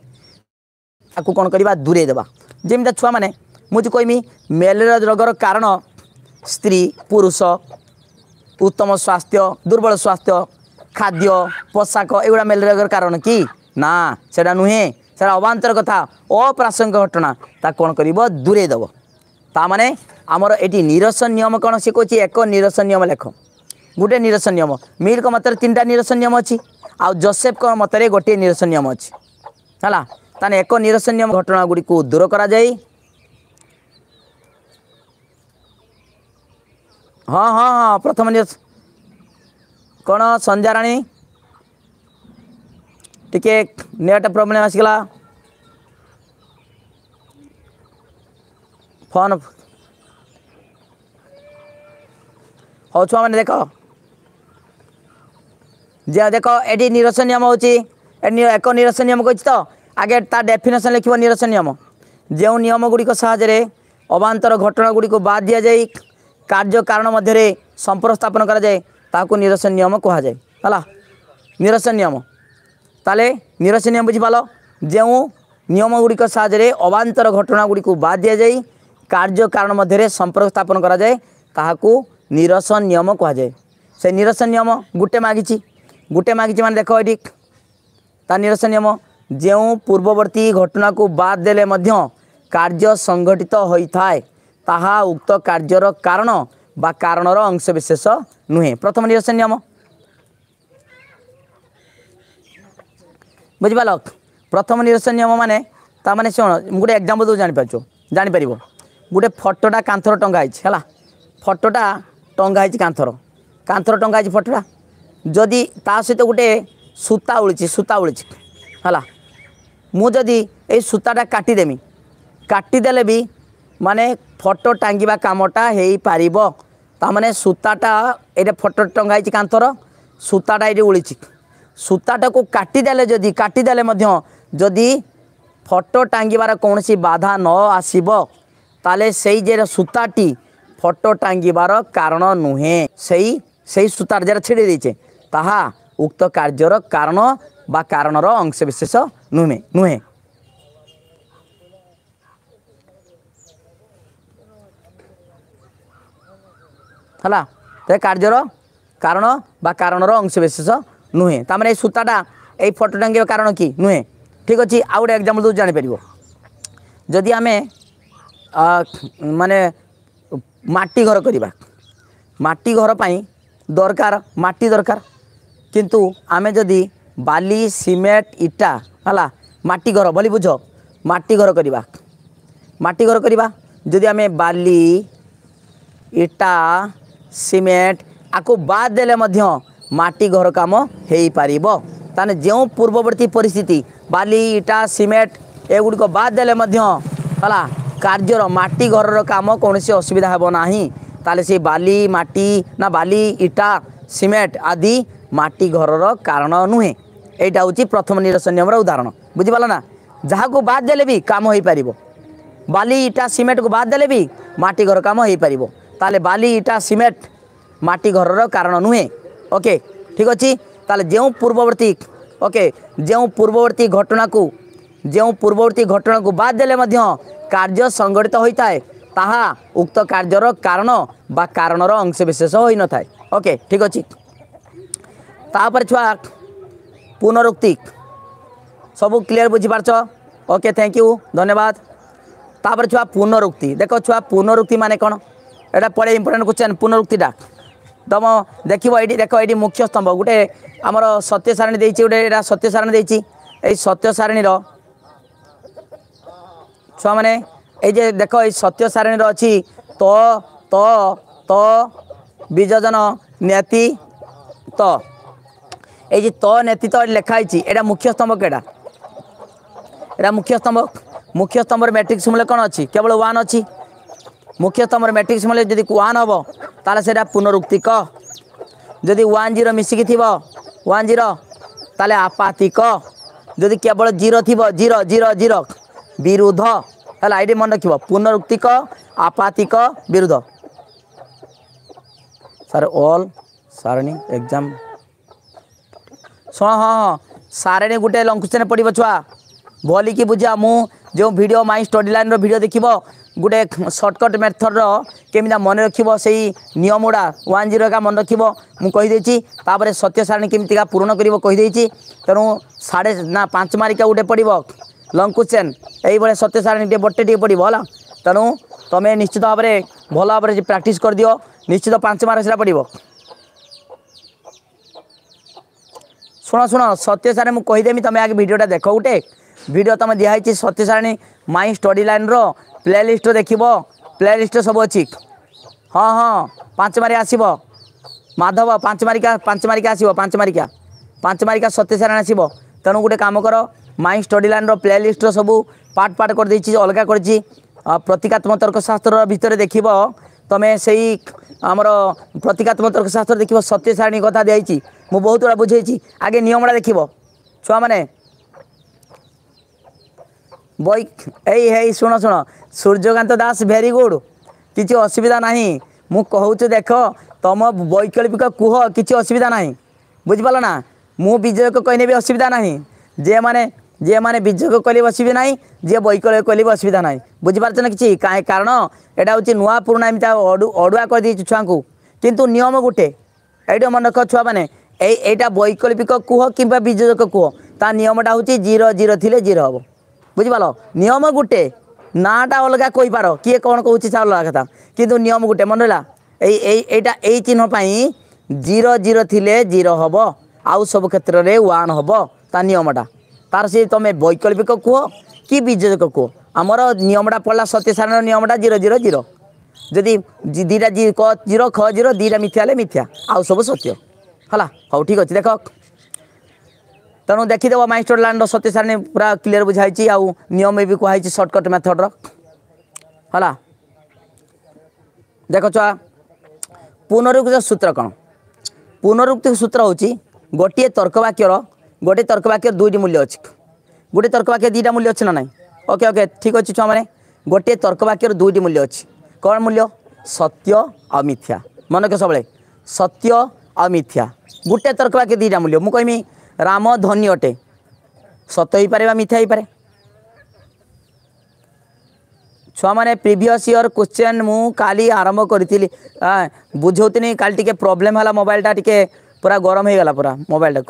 তাকে কোণ করা দূরে দেওয়া যেমিটা ছুঁ মানে মুজি কইমি ম্যালেরিয়া রোগর কারণ স্ত্রী পুরুষ উত্তম স্বাস্থ্য দুর্বল স্বাস্থ্য খাদ্য পোশাক এগুলা ম্যালেরিয়া রোগর কারণ কি না সেটা নুহে ସେଟା ଅବାନ୍ତର କଥା ଅପ୍ରାସଙ୍ଗିକ ଘଟଣା ତାକୁ କ'ଣ କରିବ ଦୂରେଇ ଦେବ ତାମାନେ ଆମର ଏଠି ନିରସ ନିୟମ କ'ଣ ସେ କହୁଛି ଏକ ନିରସ ନିୟମ ଲେଖ ଗୋଟେ ନିରସ ନିୟମ ମିଲ୍ଙ୍କ ମତରେ ତିନିଟା ନିରସ ନିୟମ ଅଛି ଆଉ ଜୋସେଫଙ୍କ ମତରେ ଗୋଟିଏ ନିରସ ନିୟମ ଅଛି ହେଲା ତାହେଲେ ଏକ ନିରସ ନିୟମ ଘଟଣା ଗୁଡ଼ିକୁ ଦୂର କରାଯାଇ ହଁ ହଁ ହଁ ପ୍ରଥମ ନିରସ କ'ଣ ସନ୍ଧ୍ୟାରାଣୀ ಟೀಕೆ ನೇಟ ಪ್ರಾಬ್ಲಮ್ ಆಸಿಗಲ್ಲ ಫೋನ್ ହଉ ଛୁଆମାନେ ଦେଖ ଯେ ଦେଖ ଏଠି ନିରସ ନିୟମ ହେଉଛି ଏକ ନିରସ ନିୟମ କହିଛି ତ ଆଗେ ତା ଡେଫିନେସନ୍ ଲେଖିବ ନିରସ ନିୟମ ଯେଉଁ ନିୟମଗୁଡ଼ିକ ସାହାଯ୍ୟରେ ଅବାନ୍ତର ଘଟଣାଗୁଡ଼ିକୁ ବାଦ ଦିଆଯାଇ କାର୍ଯ୍ୟ କାରଣ ମଧ୍ୟରେ ସମ୍ପର୍କ ସ୍ଥାପନ କରାଯାଏ ତାହାକୁ ନିରସ ନିୟମ କୁହାଯାଏ ହେଲା ନିରସ ନିୟମ ତାହେଲେ ନିରସନୀୟ ବୁଝିପାରିଲ ଯେଉଁ ନିୟମଗୁଡ଼ିକ ସାହାଯ୍ୟରେ ଅବାନ୍ତର ଘଟଣାଗୁଡ଼ିକୁ ବାଦ୍ ଦିଆଯାଇ କାର୍ଯ୍ୟକାରଣ ମଧ୍ୟରେ ସମ୍ପର୍କ ସ୍ଥାପନ କରାଯାଏ ତାହାକୁ ନିରସନ ନିୟମ କୁହାଯାଏ ସେ ନିରସନ ନିୟମ ଗୋଟେ ମାଗିଛି ଗୋଟେ ମାଗିଛି ମାନେ ଦେଖ ଏଠି ତା ନିରସନ ନିୟମ ଯେଉଁ ପୂର୍ବବର୍ତ୍ତୀ ଘଟଣାକୁ ବାଦ୍ ଦେଲେ ମଧ୍ୟ କାର୍ଯ୍ୟ ସଂଘଟିତ ହୋଇଥାଏ ତାହା ଉକ୍ତ କାର୍ଯ୍ୟର କାରଣ ବା କାରଣର ଅଂଶବିଶେଷ ନୁହେଁ ପ୍ରଥମ ନିରସନ ନିୟମ বুঝিপাল প্রথম নিরসন নিয়ম মানে তা মানে কোণ গোটে এক্সাম্পল দেবো জাঁপারছ জাঁপার গোটে ফটোটা কাঁথর টঙ্গা হয়েছে হল ফটোটা টঙ্গা হয়েছে কাঁথর কাঁথর টঙ্গা হয়েছে ফটোটা যদি তা সহ গোটে সূতা উড়িছে সূতা উড়িছে হল মু যদি এই সূতাটা কাটিদেমি কাটিদেলে বি মানে ফটো টাঙ্গিবা কামটা হয়েপারিব তা মানে সূতাটা এটা ফটো টঙ্গা হয়েছে কাঁথর সূতাটা এটি উড়িছে ସୂତାଟାକୁ କାଟିଦେଲେ ଯଦି କାଟିଦେଲେ ମଧ୍ୟ ଯଦି ଫଟୋ ଟାଙ୍ଗିବାର କୌଣସି ବାଧା ନ ଆସିବ ତାହେଲେ ସେଇ ଯେ ସୂତାଟି ଫଟୋ ଟାଙ୍ଗିବାର କାରଣ ନୁହେଁ ସେଇ ସେଇ ସୂତାର ଯାର ଛିଡ଼ି ଦେଇଛେ ତାହା ଉକ୍ତ କାର୍ଯ୍ୟର କାରଣ ବା କାରଣର ଅଂଶବିଶେଷ ନୁହେଁ ନୁହେଁ ହେଲା ତ କାର୍ଯ୍ୟର କାରଣ ବା କାରଣର ଅଂଶବିଶେଷ नुहे तार ये सूताटा ये फटो टांग कारण कि नुहे ठीक अच्छे आउ गए एक्जामपल दूसरी जापर जदि आम माने माटी घर करवा माटी घर पर दरकार माटी दरकार किंतु आम जदि बामेंट इटा है माटी घर भली बुझ माटी घर करवा माटी घर करवा जदि आमे बाली सीमेंट आपको बाद देले ମାଟି ଘର କାମ ହୋଇପାରିବ ତାହେଲେ ଯେଉଁ ପୂର୍ବବର୍ତ୍ତୀ ପରିସ୍ଥିତି ବାଲି ଇଟା ସିମେଣ୍ଟ ଏଗୁଡ଼ିକ ବାଦ୍ ଦେଲେ ମଧ୍ୟ ହେଲା କାର୍ଯ୍ୟର ମାଟି ଘରର କାମ କୌଣସି ଅସୁବିଧା ହେବ ନାହିଁ ତାହେଲେ ସେ ବାଲି ମାଟି ନା ବାଲି ଇଟା ସିମେଣ୍ଟ ଆଦି ମାଟି ଘରର କାରଣ ନୁହେଁ ଏଇଟା ହେଉଛି ପ୍ରଥମ ନିରସ ନିୟମର ଉଦାହରଣ ବୁଝିପାରିଲ ନା ଯାହାକୁ ବାଦ୍ ଦେଲେ ବି କାମ ହୋଇପାରିବ ବାଲି ଇଟା ସିମେଣ୍ଟକୁ ବାଦ୍ ଦେଲେ ବି ମାଟି ଘର କାମ ହୋଇପାରିବ ତାହେଲେ ବାଲି ଇଟା ସିମେଣ୍ଟ ମାଟି ଘରର କାରଣ ନୁହେଁ ओके ठीक अच्छे तेज़ जो पूर्ववर्ती ओके जो पूर्ववर्ती घटना को जो पूर्ववर्ती घटना को बाद दे कार्य संगठित होता है ता उक्त कार्यर कारण बा कारणर अंशविशेष हो न था ओके ठीक अच्छे तापर छुआ पुनरुक्ति सब क्लीयर बुझिपार ओके थैंक यू धन्यवाद तापर छुआ पुनरुक्ति देख छुआ पुनरुक्ति मान कौन एटा पड़े इंपोर्टां क्वेश्चन पुनरुक्ति डाक ତମ ଦେଖିବ ଏଇଠି ଦେଖ ଏଇଠି ମୁଖ୍ୟ ସ୍ତମ୍ଭ ଗୋଟେ ଆମର ସତ୍ୟ ସାରଣୀ ଦେଇଛି ଗୋଟେ ଏଇଟା ସତ୍ୟ ସାରଣୀ ଦେଇଛି ଏଇ ସତ୍ୟ ସାରଣୀର ଛୁଆମାନେ ଏଇ ଯେ ଦେଖ ଏଇ ସତ୍ୟ ସାରଣୀର ଅଛି ତ ତ ତ ବିଯୋଜନ ନେତି ତ এই যে ত নেতৃত্ব লেখা হয়েছি এটা মুখ্য স্তম্ভ কেটা এটা মুখ্য স্তম্ভ মুখ্য স্তম্ভর ম্যাট্রিক্স মূল্য কোণ অছি কেবল ওয়ান অছি मुख्यतः मोर मैट्रिक्स मिले जदि वन हम ताल पुनरुक्ति जदि वन जीरो मिसिकी थी वन जीरो ताल जदि केवल जीरो थी जीरो जीरो जीरो विरुद्ध है ये मन रख पुनरुक्ति क आपाति क सारे ऑल सारणी एग्जाम ଶୁଣ ହଁ ହଁ ସାରେଣୀ ଗୋଟେ ଲଙ୍ଗ କ୍ୱେଶ୍ଚନ୍ ପଡ଼ିବ ଛୁଆ ଭଲିକି ବୁଝା ମୁଁ ଯେଉଁ ଭିଡ଼ିଓ ମାଇଁ ଷ୍ଟଡ଼ି ଲାଇନ୍ର ଭିଡ଼ିଓ ଗୋଟେ ସର୍ଟକଟ୍ ମେଥଡ଼ର କେମିତି ମନେ ରଖିବ ସେଇ ନିୟମ ଗୁଡ଼ା ୱାନ୍ ଜିରୋ ଏକା ମନେ ରଖିବ ମୁଁ କହିଦେଇଛି ତାପରେ ସତ୍ୟ ସାରଣୀ କେମିତିକା ପୂରଣ କରିବ କହିଦେଇଛି ତେଣୁ ସାଢ଼େ ନା ପାଞ୍ଚ ମାରିକା ଗୋଟେ ପଡ଼ିବ ଲଙ୍କୁଚେନ୍ ଏଇଭଳିଆ ସତ୍ୟ ସାରଣୀ ଟିକେ ବଟେ ଟିକେ ପଡ଼ିବ ହେଲା ତେଣୁ ତୁମେ ନିଶ୍ଚିତ ଭାବରେ ଭଲ ଭାବରେ ପ୍ରାକ୍ଟିସ୍ କରିଦିଅ ନିଶ୍ଚିତ ପାଞ୍ଚ ମାର ସେଟା ପଡ଼ିବ ଶୁଣ ଶୁଣ ସତ୍ୟ ସାରେ ମୁଁ କହିଦେମି ତୁମେ ଆଗେ ଭିଡ଼ିଓଟା ଦେଖ ଗୋଟେ ভিডিও তোমার দিয়া হয়েছে সত্যসারিণী মাই স্টডি লাইন্র প্লে লিষ্ট দেখব প্লে লিষ্ট সব অছি হ্যাঁ হ্যাঁ পাঁচ মারি আসব মাধব পাঁচ মারিকা পাঁচ মারিকা আসব পাঁচ মারিকা পাঁচ মারিকা সতীসারাণী আসব তেমন গোটে কাম কর মাই স্টডি লাইন্র প্লে লিষ্ট সব পার্ট পার্ট করে দিয়েছি অলগা করেছি প্রতীকাত্মক তর্কশাস্ত্রর ভিতরে দেখব তুমি সেই আমার প্রতীকাত্মক তর্কশাস্ত্র দেখব সত্যসারিণী কথা দিয়েছি মু বহুত বুঝেছি আগে নিয়মটা দেখব ছুঁ মানে বই এই হেই শুণ শুণ সূর্যকান্ত দাস ভেরি গুড কিছু অসুবিধা না মু কহুছি দেখ তম বৈকল্পিক কুহ কিছু অসুবিধা না বুঝিপাল না মু বিজয়কে কহিনেবি অসুবিধা না যে মানে যে মানে বিজয়কে কহিলে অসুবিধা না যে বৈকল্পিক কহিলে অসুবিধা না বুঝিপারছ না কিছু কারণ এটা হচ্ছে নূয়া পুরোনা এমনি অড়ুয়া করেদেছি ছুঁকু কিন্তু নিয়ম গোটে এইটা মনে রখ ছুঁ মানে এই এইটা বৈকল্পিক কুহ কিংবা বিজয়ক কুহ তা নিয়মটা হচ্ছে জিরো জিরো থিলে জিরো হব বুঝিপাল নিয়ম গোটে নাটা অলগা কইপার কি কোণ কৌছি সে অলগা কথা কিন্তু নিয়ম গোটে মনে রা এই এই এইটা এই চিহ্ন পাই জিরো জিরো থিলে জিরো হব আউ সব ক্ষেত্রে ওয়ান হব তা নিয়মটা তার সে তুমি বৈকল্পিক কুহ কি বিযোজক কুহ আমার নিয়মটা পড়লা সত্যসারণ নিয়মটা জিরো জিরো জিরো যদি দুইটা ক জিরো খ জিরো দুইটা মিথ্যা হলে মিথ্যা আউ সব সত্য হলা হো ঠিক আছে দেখ ତେଣୁ ଦେଖିଦେବ ମାଇଷ୍ଟର ଲାଣ୍ଡର ସତ୍ୟସାରଣୀ ପୁରା କ୍ଲିଅର ବୁଝାଇଛି ଆଉ ନିୟମ ବି କୁହାହେଇଛି ସର୍ଟକଟ୍ ମେଥଡ଼ର ହେଲା ଦେଖ ଛୁଆ ପୁନରୁକ୍ତ ସୂତ୍ର କ'ଣ ପୁନରୁକ୍ତି ସୂତ୍ର ହେଉଛି ଗୋଟିଏ ତର୍କବାକ୍ୟର ଗୋଟିଏ ତର୍କବାକ୍ୟର ଦୁଇଟି ମୂଲ୍ୟ ଅଛି ଗୋଟିଏ ତର୍କବାକ୍ୟ ଦୁଇଟା ମୂଲ୍ୟ ଅଛି ନା ନାହିଁ ଓକେ ଓକେ ଠିକ୍ ଅଛି ଛୁଆମାନେ ଗୋଟିଏ ତର୍କବାକ୍ୟର ଦୁଇଟି ମୂଲ୍ୟ ଅଛି କ'ଣ ମୂଲ୍ୟ ସତ୍ୟ ଆଉ ମିଥ୍ୟା ମନେ ରଖ ସବୁବେଳେ ସତ୍ୟ ଆଉ ମିଥ୍ୟା ଗୋଟେ ତର୍କବାକ୍ୟ ଦୁଇଟା ମୂଲ୍ୟ ମୁଁ କହିମି রাম ধনী অটে সত হইপারে বা মিথ্যা হইপারে ছুঁমানে প্রিভিয়স ইয়র কোশ্চেন মু কালি আরম্ভ করেছিলি বুঝাউনি কালি টিকে প্রোবলেম হল মোবাইলটা টিকে পুরা গরম হয়ে গলা পুরা মোবাইলটা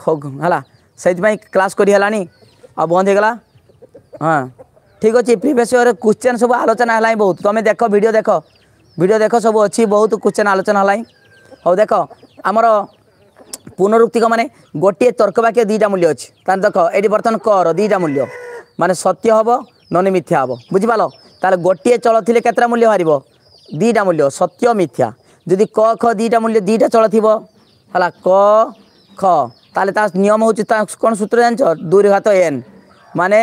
হল সেইপাই ক্লাস করি হলানি আর বন্ধ হয়ে গলা হ্যাঁ ঠিক আছে প্রিভিয়স ইয়র কোশ্চেন সব আলোচনা হলাই বহুত তুমি দেখ ভিডিও দেখ ভিডিও দেখ সব অছি বহুত কোশ্চেন আলোচনা হলাই হো দেখ আমার পুনরুক্তি মানে গোটিয়ে তর্ক বাক্য দুইটা মূল্য অছি তাহলে দেখ এটি বর্তমান কর দুইটা মূল্য মানে সত্য হব ননে মিথ্যা হব বুঝিপাল তাহলে গোটিয়ে চল থিলে কেতটা মূল্য হারিব দুইটা মূল্য সত্য মিথ্যা যদি ক খ দুইটা মূল্য দুইটা চল থিব হলা ক খ তাহলে তার নিয়ম হচ্ছে তা কোন সূত্র জানছ দুই ঘাত এন মানে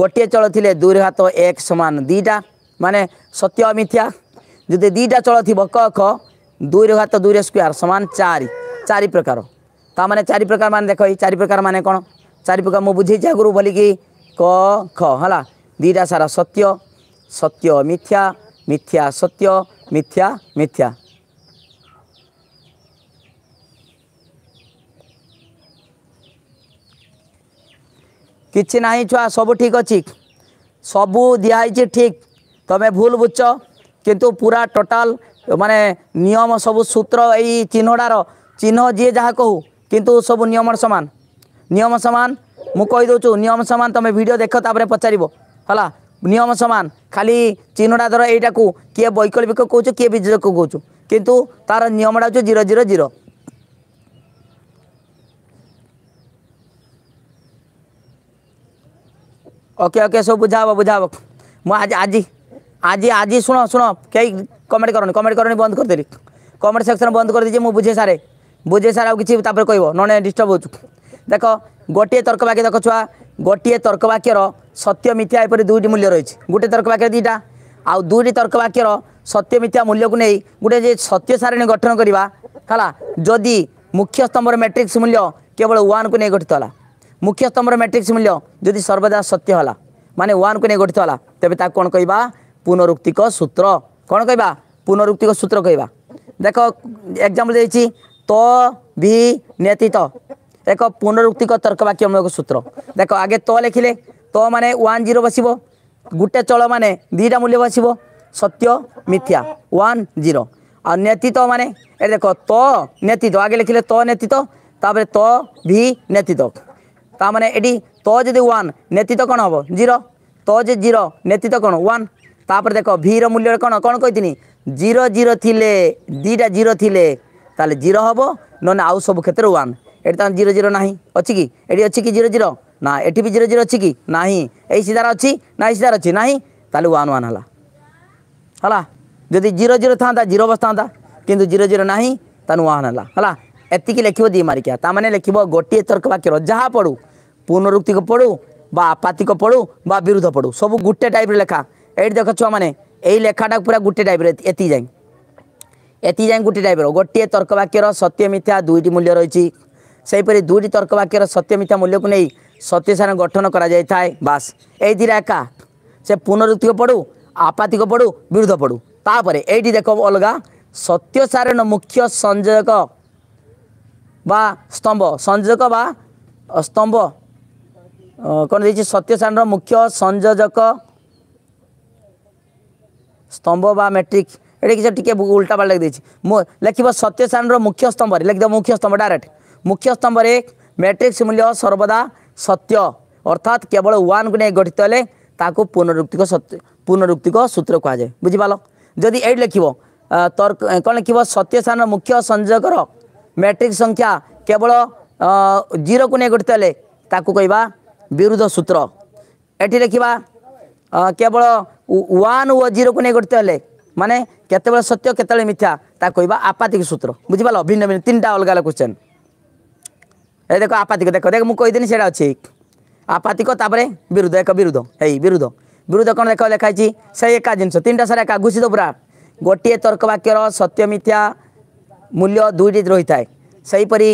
গোটিয়ে চল থিলে দুই ঘাত এক সমান দুইটা মানে সত্য মিথ্যা যদি দুইটা চল থিব ক খ দুই ঘাত দুই স্কোয়ার সমান চারি चारि प्रकार ताने चारि प्रकार मान देख चारि प्रकार मान कौन चारि प्रकार मुझे बुझे आगु बोल कि क ख हला दीटा सारा सत्य सत्य मिथ्या मिथ्या सत्य मिथ्या मिथ्या किसी ना छुआ सब ठीक अच्छे सब दिखे ठीक तुम्हें भूल बुझ किंतु पूरा टोटल माने नियम सब सूत्र यही चिन्हड़ार চিহ্ন ଯିଏ ଯାହା କହୁ କିନ୍ତୁ ସବୁ ନିୟମର ସମାନ ନିୟମ ସମାନ ମୁଁ କହିଦେଉଛୁ ନିୟମ ସମାନ ତୁମେ ଭିଡ଼ିଓ ଦେଖ ତାପରେ ପଚାରିବ ହେଲା ନିୟମ ସମାନ ଖାଲି ଚିହ୍ନଟା ଧର ଏଇଟାକୁ କିଏ ବୈକଳ୍ପିକ କହୁଛୁ କିଏ ବିଜୟକୁ କହୁଛୁ କିନ୍ତୁ ତାର ନିୟମଟା ହେଉଛି zero zero zero okay okay সব বুঝাব বুঝাব মু আজ আজি আজি আজি শুনো শুনো কেই কমেন্ট করনি কমেন্ট করনি বন্ধ করে দিলি কমেন্ট সেকশন বন্ধ করে দিয়েছি মু বুঝে সারে ବୁଝେଇ ସାର୍ ଆଉ କିଛି ତାପରେ କହିବ ନନେ ଡିଷ୍ଟର୍ବ ହେଉଛୁ ଦେଖ ଗୋଟିଏ ତର୍କବାକ୍ୟ ଦେଖ ଛୁଆ ଗୋଟିଏ ତର୍କବାକ୍ୟର ସତ୍ୟ ମିଥ୍ୟା ଏପରି ଦୁଇଟି ମୂଲ୍ୟ ରହିଛି ଗୋଟେ ତର୍କବାକ୍ୟ ଦୁଇଟା ଆଉ ଦୁଇଟି ତର୍କବାକ୍ୟର ସତ୍ୟ ମିଥ୍ୟା ମୂଲ୍ୟକୁ ନେଇ ଗୋଟେ ଯେ ସତ୍ୟ ସାରିଣୀ ଗଠନ କରିବା ହେଲା ଯଦି ମୁଖ୍ୟ ସ୍ତମ୍ଭର ମେଟ୍ରିକ୍ସ ମୂଲ୍ୟ କେବଳ ୱାନ୍କୁ ନେଇ ଗଠିତ ହେଲା ମୁଖ୍ୟ ସ୍ତମ୍ଭର ମେଟ୍ରିକ୍ସ ମୂଲ୍ୟ ଯଦି ସର୍ବଦା ସତ୍ୟ ହେଲା ମାନେ ୱାନ୍କୁ ନେଇ ଗଠିତ ହେଲା ତେବେ ତାକୁ କ'ଣ କହିବା ପୁନରୁକ୍ତିକ ସୂତ୍ର କ'ଣ କହିବା ପୁନରୁକ୍ତିକ ସୂତ୍ର କହିବା ଦେଖ ଏକ୍ଜାମ୍ପଲ୍ ଦେଇଛି तो भी नेतित एक पुनरुक्तिक तर्कवाक्यमूलक सूत्र देख आगे तो लिखिले तो माने वन जीरो बस गोटे चल मान दुईटा मूल्य बसव सत्य मिथ्या वन जीरो आतीत नेतित देख तो नेतित आगे लिखिले तो नेतित तापर तो भी नेतित ता ये तो जदि वन नेतित कौन हम जीरो तो जे जीरो नेतित कौन वन तापर देख भीर मूल्य कौन कौन कही जीरो जीरो दीटा जीरो थी তাহলে জিরো হব নহে আউ সব ক্ষেত্রে ওয়ান এটি তাহলে জিরো জিরো না অছি কি এটি অছি কি জিরো জিরো না এটি বি জিরো জিরো অছি কি না এই সিধার অছি না এই সিধার অছি না তাহলে ওয়ান ওয়ান হলা হলা যদি জিরো জিরো থাকে জিরো বসতা কিন্তু জিরো জিরো না তাহলে ওয়ান হলা হলা এতিকি লেখিব দ্বি মারিকা তা মানে লেখিব গোটিয়ে তর্ক বাক্যর যা পড়ু পুনরুক্তিক পড়ু বা আপাতিক পড়ু বা বিরুদ্ধ পড়ু সব গোটে টাইপের লেখা এইটি দেখ ছুঁ মানে এই লেখাটা পুরা গোটে টাইপের এতি যায় ଏତିକି ଯାଏଁ ଗୋଟିଏ ଟାଇପ୍ର ଗୋଟିଏ ତର୍କବାକ୍ୟର ସତ୍ୟ ମିଥ୍ୟା ଦୁଇଟି ମୂଲ୍ୟ ରହିଛି ସେହିପରି ଦୁଇଟି ତର୍କବାକ୍ୟର ସତ୍ୟ ମିଥ୍ୟା ମୂଲ୍ୟକୁ ନେଇ ସତ୍ୟସାର ଗଠନ କରାଯାଇଥାଏ ବାସ୍ ଏଇଥିରେ ଏକା ସେ ପୁନରୁତ୍ତିକ ପଡ଼ୁ ଆପାତିକ ପଡ଼ୁ ବିରୁଦ୍ଧ ପଡ଼ୁ ତାପରେ ଏଇଠି ଦେଖ ଅଲଗା ସତ୍ୟସାରଣ ମୁଖ୍ୟ ସଂଯୋଜକ ବା ସ୍ତମ୍ଭ ସଂଯୋଜକ ବା ସ୍ତମ୍ଭ କ'ଣ ଦେଇଛି ସତ୍ୟସାରଣର ମୁଖ୍ୟ ସଂଯୋଜକ ସ୍ତମ୍ଭ ବା ମେଟ୍ରିକ୍ ଏଠି କିଛି ଟିକେ ଉଲ୍ଟା ପାଲ ଲେଖିଦେଇଛି ଲେଖିବ ସତ୍ୟସାରଣର ମୁଖ୍ୟ ସ୍ତମ୍ଭରେ ଲେଖିଦେବ ମୁଖ୍ୟ ସ୍ତମ୍ଭ ଡାଇରେକ୍ଟ ମୁଖ୍ୟ ସ୍ତମ୍ଭରେ ମ୍ୟାଟ୍ରିକ୍ସ ମୂଲ୍ୟ ସର୍ବଦା ସତ୍ୟ ଅର୍ଥାତ୍ କେବଳ ୱାନ୍କୁ ନେଇ ଗଠିତ ହେଲେ ତାକୁ ପୁନରୁକ୍ତିକ ପୁନରୁକ୍ତିକ ସୂତ୍ର କୁହାଯାଏ ବୁଝିପାରିଲ ଯଦି ଏଇଠି ଲେଖିବ ତର୍କ କ'ଣ ଲେଖିବ ସତ୍ୟସାରଣର ମୁଖ୍ୟ ସଂଯୋଗର ମ୍ୟାଟ୍ରିକ୍ସ ସଂଖ୍ୟା କେବଳ ଜିରୋକୁ ନେଇ ଗଠିତ ହେଲେ ତାକୁ କହିବା ବିରୁଦ୍ଧ ସୂତ୍ର ଏଠି ଲେଖିବା କେବଳ ୱାନ୍ ଓ ଜିରୋକୁ ନେଇ ଗଠିତ ହେଲେ ମାନେ କେତେବେଳେ ସତ୍ୟ କେତେବେଳେ ମିଥ୍ୟା ତାକୁ କହିବା ଆପାତିକ ସୂତ୍ର ବୁଝିପାରିଲ ଭିନ୍ନ ଭିନ୍ନ ତିନିଟା ଅଲଗା ଅଲଗା କ୍ୱେଶ୍ଚନ୍ ଏ ଦେଖ ଆପାତିକ ଦେଖ ଦେଖ ମୁଁ କହିଦେନି ସେଇଟା ଅଛି ଆପାତିକ ତାପରେ ବିରୁଦ୍ଧ ଏକ ବିରୁଦ୍ଧ ହେଇ ବିରୁଦ୍ଧ ବିରୁଦ୍ଧ କ'ଣ ଦେଖ ଲେଖା ହେଇଛି ସେଇ ଏକା ଜିନିଷ ତିନିଟା ସାରା ଏକା ଘୁଷିଦ ପୁରା ଗୋଟିଏ ତର୍କବାକ୍ୟର ସତ୍ୟ ମିଥ୍ୟା ମୂଲ୍ୟ ଦୁଇଟି ରହିଥାଏ ସେହିପରି